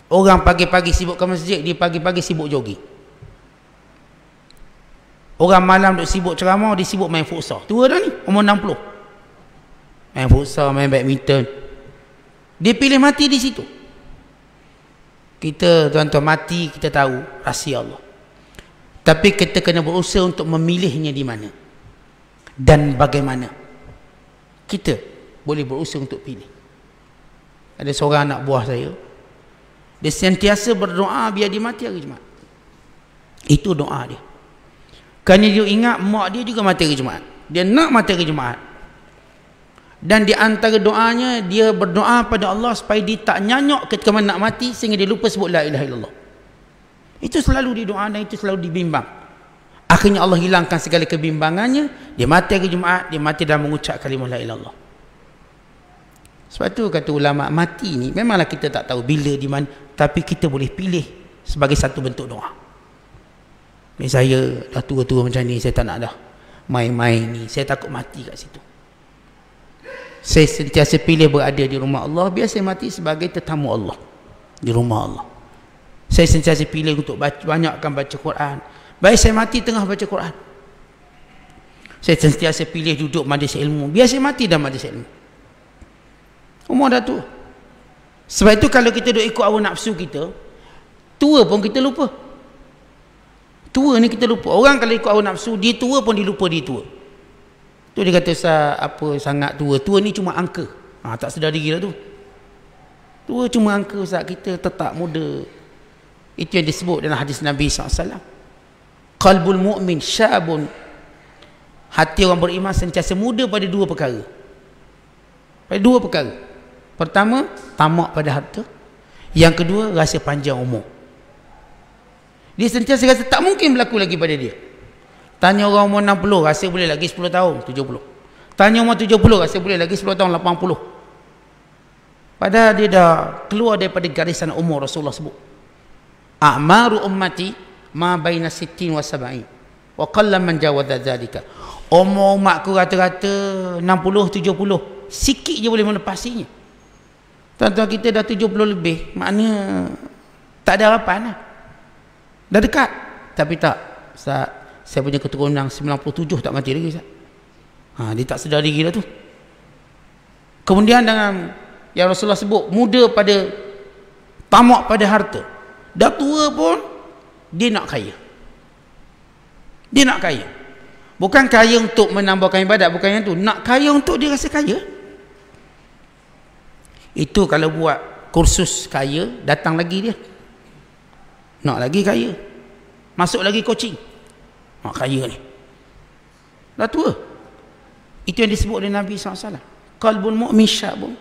Orang pagi-pagi sibuk ke masjid. Dia pagi-pagi sibuk jogging. Orang malam duk sibuk ceramah, dia sibuk main futsal. Tua dah ni, umur 60 main futsal, main badminton. Dia pilih mati di situ. Kita tuan-tuan mati, kita tahu rahsia Allah. Tapi kita kena berusaha untuk memilihnya di mana. Dan bagaimana. Kita boleh berusaha untuk pilih. Ada seorang anak buah saya. Dia sentiasa berdoa biar dia mati hari Jumat. Itu doa dia. Kerana dia ingat mak dia juga mati hari Jumat. Dia nak mati hari Jumat dan di antara doanya dia berdoa pada Allah supaya dia tak nyanyok ketika mana nak mati sehingga dia lupa sebut la ilaha illallah itu selalu di doa dan itu selalu dibimbang akhirnya Allah hilangkan segala kebimbangannya dia mati hari Jumaat dia mati dalam mengucap kalimah la ilallah sebab tu kata ulama mati ni memanglah kita tak tahu bila di mana tapi kita boleh pilih sebagai satu bentuk doa ni saya dah tua-tua macam ni saya tak nak dah main-main ni saya takut mati kat situ saya sentiasa pilih berada di rumah Allah biar saya mati sebagai tetamu Allah di rumah Allah saya sentiasa pilih untuk baca, banyakkan baca Quran baik saya mati tengah baca Quran saya sentiasa pilih duduk majlis ilmu biar saya mati dalam majlis ilmu umur dah tua sebab itu kalau kita duduk ikut awal nafsu kita tua pun kita lupa tua ni kita lupa orang kalau ikut awal nafsu dia tua pun dilupa lupa dia tua Tu dia kata sa apa sangat tua. Tua ni cuma angka. Ha, tak sedar diri lah tu. Tua cuma angka saat kita tetap muda. Itu yang disebut dalam hadis Nabi SAW. Qalbul mu'min syabun. Hati orang beriman sentiasa muda pada dua perkara. Pada dua perkara. Pertama, tamak pada harta. Yang kedua, rasa panjang umur. Dia sentiasa rasa tak mungkin berlaku lagi pada dia. Tanya orang umur 60 rasa boleh lagi 10 tahun, 70. Tanya umur 70 rasa boleh lagi 10 tahun, 80. Padahal dia dah keluar daripada garisan umur Rasulullah sebut. A'maru ummati ma baina sittin wa sab'in. Wa qalla man jawadza dzalika. Umur umatku rata-rata 60 70. Sikit je boleh melepasinya. Tuan-tuan kita dah 70 lebih, maknanya tak ada harapan lah. Dah dekat tapi tak Ustaz saya punya keturunan 97 tak mati lagi Ha, dia tak sedar diri dah tu. Kemudian dengan yang Rasulullah sebut muda pada tamak pada harta. Dah tua pun dia nak kaya. Dia nak kaya. Bukan kaya untuk menambahkan ibadat, bukan yang tu. Nak kaya untuk dia rasa kaya. Itu kalau buat kursus kaya, datang lagi dia. Nak lagi kaya. Masuk lagi coaching. Mak kaya ni. Dah tua. Itu yang disebut oleh Nabi SAW. Kalbun mu'min syabun.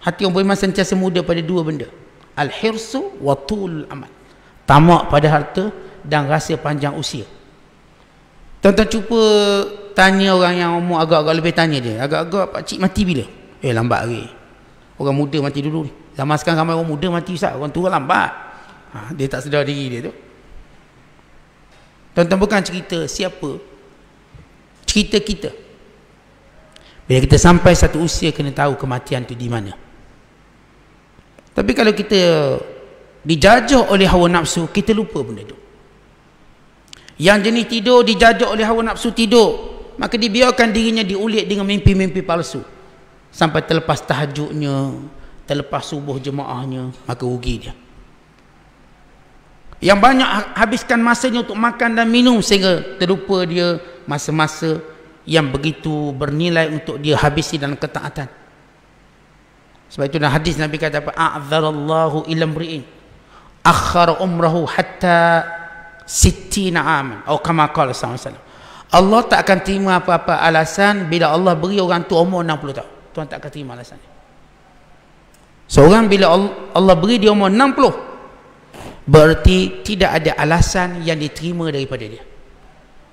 Hati orang beriman sentiasa muda pada dua benda. Al-hirsu wa tul amal. Tamak pada harta dan rasa panjang usia. Tuan-tuan cuba tanya orang yang umur agak-agak lebih tanya dia. Agak-agak Cik mati bila? Eh lambat lagi. Orang muda mati dulu ni. Zaman sekarang ramai orang muda mati Ustaz. Orang tua lambat. Ha, dia tak sedar diri dia tu. Tuan-tuan bukan cerita siapa. Cerita kita. Bila kita sampai satu usia kena tahu kematian tu di mana. Tapi kalau kita dijajah oleh hawa nafsu, kita lupa benda tu. Yang jenis tidur dijajah oleh hawa nafsu tidur, maka dibiarkan dirinya diulik dengan mimpi-mimpi palsu. Sampai terlepas tahajudnya, terlepas subuh jemaahnya, maka rugi dia yang banyak ha- habiskan masanya untuk makan dan minum sehingga terlupa dia masa-masa yang begitu bernilai untuk dia habisi dalam ketaatan. Sebab itu dalam hadis Nabi kata apa? A'dzarallahu ila mri'in akhara umrahu hatta 60 aman. Oh kama qala sallallahu Allah tak akan terima apa-apa alasan bila Allah beri orang tu umur 60 tahun. Tuhan tak akan terima alasan. Seorang bila Allah beri dia umur Berarti tidak ada alasan yang diterima daripada dia.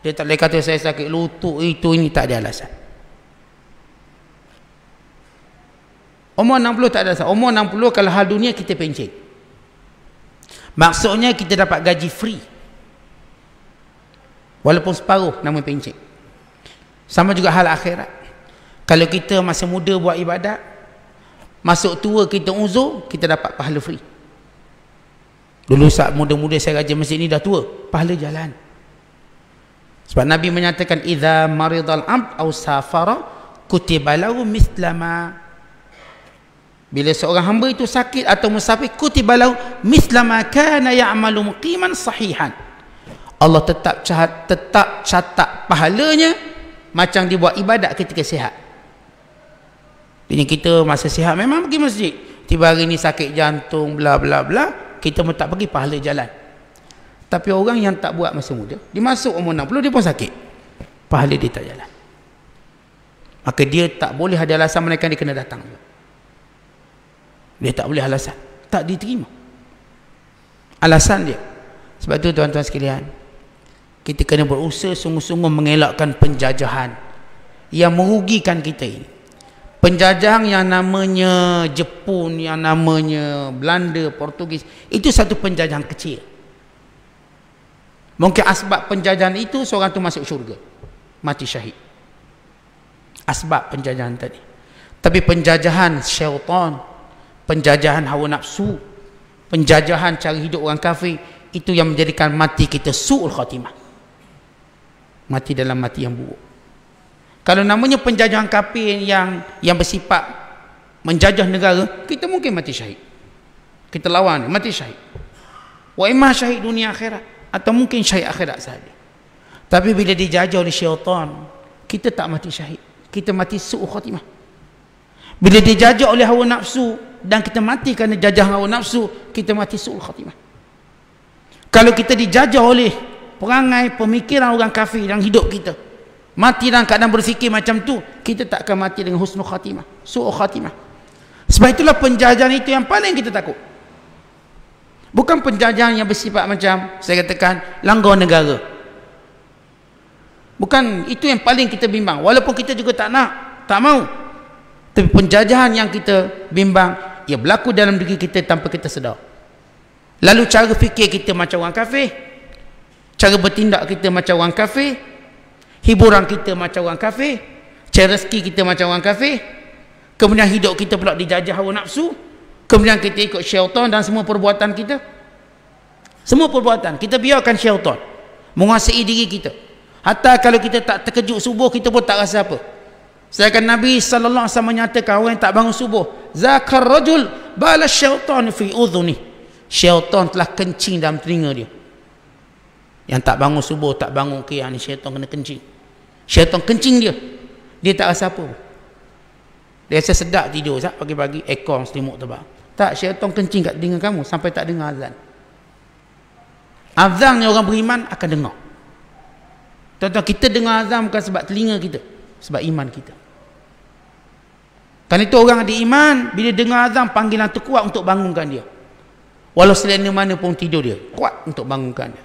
Dia tak boleh kata saya sakit lutut itu ini tak ada alasan. Umur 60 tak ada alasan. Umur 60 kalau hal dunia kita pencet. Maksudnya kita dapat gaji free. Walaupun separuh namun pencet. Sama juga hal akhirat. Kalau kita masa muda buat ibadat, masuk tua kita uzur, kita dapat pahala free. Dulu saat muda-muda saya rajin masjid ni dah tua, pahala jalan. Sebab Nabi menyatakan idza maridal abd au safara kutiba mislama bila seorang hamba itu sakit atau musafir kutiba lahu mislama kana ya'malu muqiman sahihan Allah tetap catat tetap catat pahalanya macam dibuat ibadat ketika sihat Jadi kita masa sihat memang pergi masjid tiba hari ni sakit jantung bla bla bla kita pun tak pergi pahala jalan. Tapi orang yang tak buat masa muda, dia masuk umur 60, dia pun sakit. Pahala dia tak jalan. Maka dia tak boleh ada alasan menaikkan dia kena datang. Dia tak boleh alasan. Tak diterima. Alasan dia. Sebab tu tuan-tuan sekalian, kita kena berusaha sungguh-sungguh mengelakkan penjajahan yang merugikan kita ini penjajahan yang namanya Jepun, yang namanya Belanda, Portugis, itu satu penjajahan kecil. Mungkin asbab penjajahan itu seorang tu masuk syurga, mati syahid. Asbab penjajahan tadi. Tapi penjajahan syaitan, penjajahan hawa nafsu, penjajahan cara hidup orang kafir, itu yang menjadikan mati kita su'ul khatimah. Mati dalam mati yang buruk kalau namanya penjajahan kafir yang yang bersifat menjajah negara kita mungkin mati syahid kita lawan mati syahid wa imma syahid dunia akhirat atau mungkin syahid akhirat saja. tapi bila dijajah oleh syaitan kita tak mati syahid kita mati su khatimah bila dijajah oleh hawa nafsu dan kita mati kerana jajah hawa nafsu kita mati su khatimah kalau kita dijajah oleh perangai pemikiran orang kafir dalam hidup kita mati dalam keadaan berfikir macam tu kita tak akan mati dengan husnul khatimah suuh khatimah sebab itulah penjajahan itu yang paling kita takut bukan penjajahan yang bersifat macam saya katakan langgar negara bukan itu yang paling kita bimbang walaupun kita juga tak nak tak mau tapi penjajahan yang kita bimbang ia berlaku dalam diri kita tanpa kita sedar lalu cara fikir kita macam orang kafir cara bertindak kita macam orang kafir Hiburan kita macam orang kafir. Cereski kita macam orang kafir. Kemudian hidup kita pula dijajah hawa nafsu. Kemudian kita ikut syaitan dan semua perbuatan kita. Semua perbuatan. Kita biarkan syaitan. Menguasai diri kita. Hatta kalau kita tak terkejut subuh, kita pun tak rasa apa. Sedangkan Nabi SAW menyatakan orang yang tak bangun subuh. Zakar rajul bala syaitan fi uzuni. Syaitan telah kencing dalam telinga dia. Yang tak bangun subuh, tak bangun kiyah ni syaitan kena kencing. Syaitan kencing dia. Dia tak rasa apa. Dia rasa sedap tidur sah pagi-pagi ekor selimut tebal. Tak syaitan kencing kat dengar kamu sampai tak dengar azan. Azan ni orang beriman akan dengar. tuan kita dengar azan bukan sebab telinga kita, sebab iman kita. Kan itu orang ada iman bila dengar azan panggilan tu kuat untuk bangunkan dia. Walau selain mana pun tidur dia, kuat untuk bangunkan dia.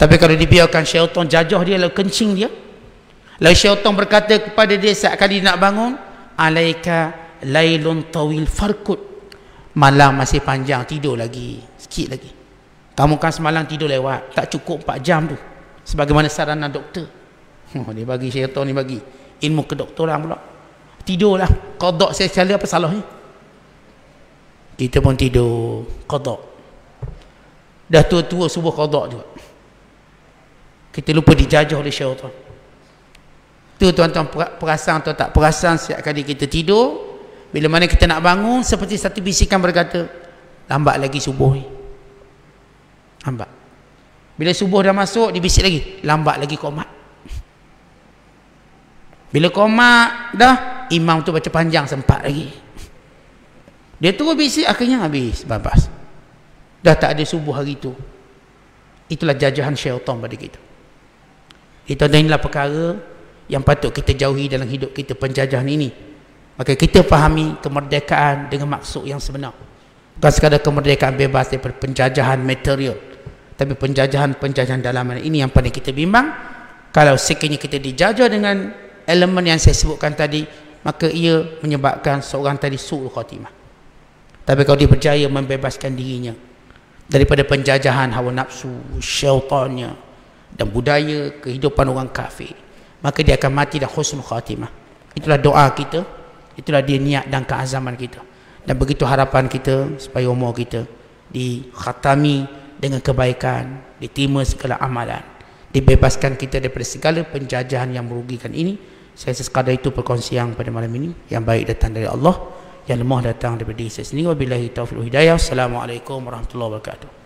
Tapi kalau dibiarkan syaitan jajah dia lalu kencing dia, Lalu syaitan berkata kepada dia saat kali nak bangun, alaika lailun tawil farkut. Malam masih panjang, tidur lagi, sikit lagi. Kamu kan semalam tidur lewat, tak cukup 4 jam tu. Sebagaimana saranan doktor. Oh, dia bagi syaitan ni bagi ilmu kedoktoran pula. Tidurlah, qada saya sekali apa salahnya? Kita pun tidur, qada. Dah tua-tua subuh qada juga. Kita lupa dijajah oleh syaitan. Itu tuan-tuan perasan atau tak perasan setiap kali kita tidur. Bila mana kita nak bangun seperti satu bisikan berkata. Lambat lagi subuh ni. Lambat. Bila subuh dah masuk dibisik lagi. Lambat lagi komat. Bila komat dah imam tu baca panjang sempat lagi. Dia terus bisik akhirnya habis. Babas. Dah tak ada subuh hari tu. Itulah jajahan syaitan pada kita. Itu adalah perkara yang patut kita jauhi dalam hidup kita penjajahan ini maka kita fahami kemerdekaan dengan maksud yang sebenar bukan sekadar kemerdekaan bebas daripada penjajahan material tapi penjajahan-penjajahan dalaman ini yang paling kita bimbang kalau sekiranya kita dijajah dengan elemen yang saya sebutkan tadi maka ia menyebabkan seorang tadi su'ul khatimah tapi kalau dia berjaya membebaskan dirinya daripada penjajahan hawa nafsu syaitannya dan budaya kehidupan orang kafir maka dia akan mati dan khusnul khatimah itulah doa kita itulah dia niat dan keazaman kita dan begitu harapan kita supaya umur kita dikhatami dengan kebaikan diterima segala amalan dibebaskan kita daripada segala penjajahan yang merugikan ini saya sekadar itu perkongsian pada malam ini yang baik datang dari Allah yang lemah datang daripada diri saya sendiri wabillahi taufiq wal hidayah assalamualaikum warahmatullahi wabarakatuh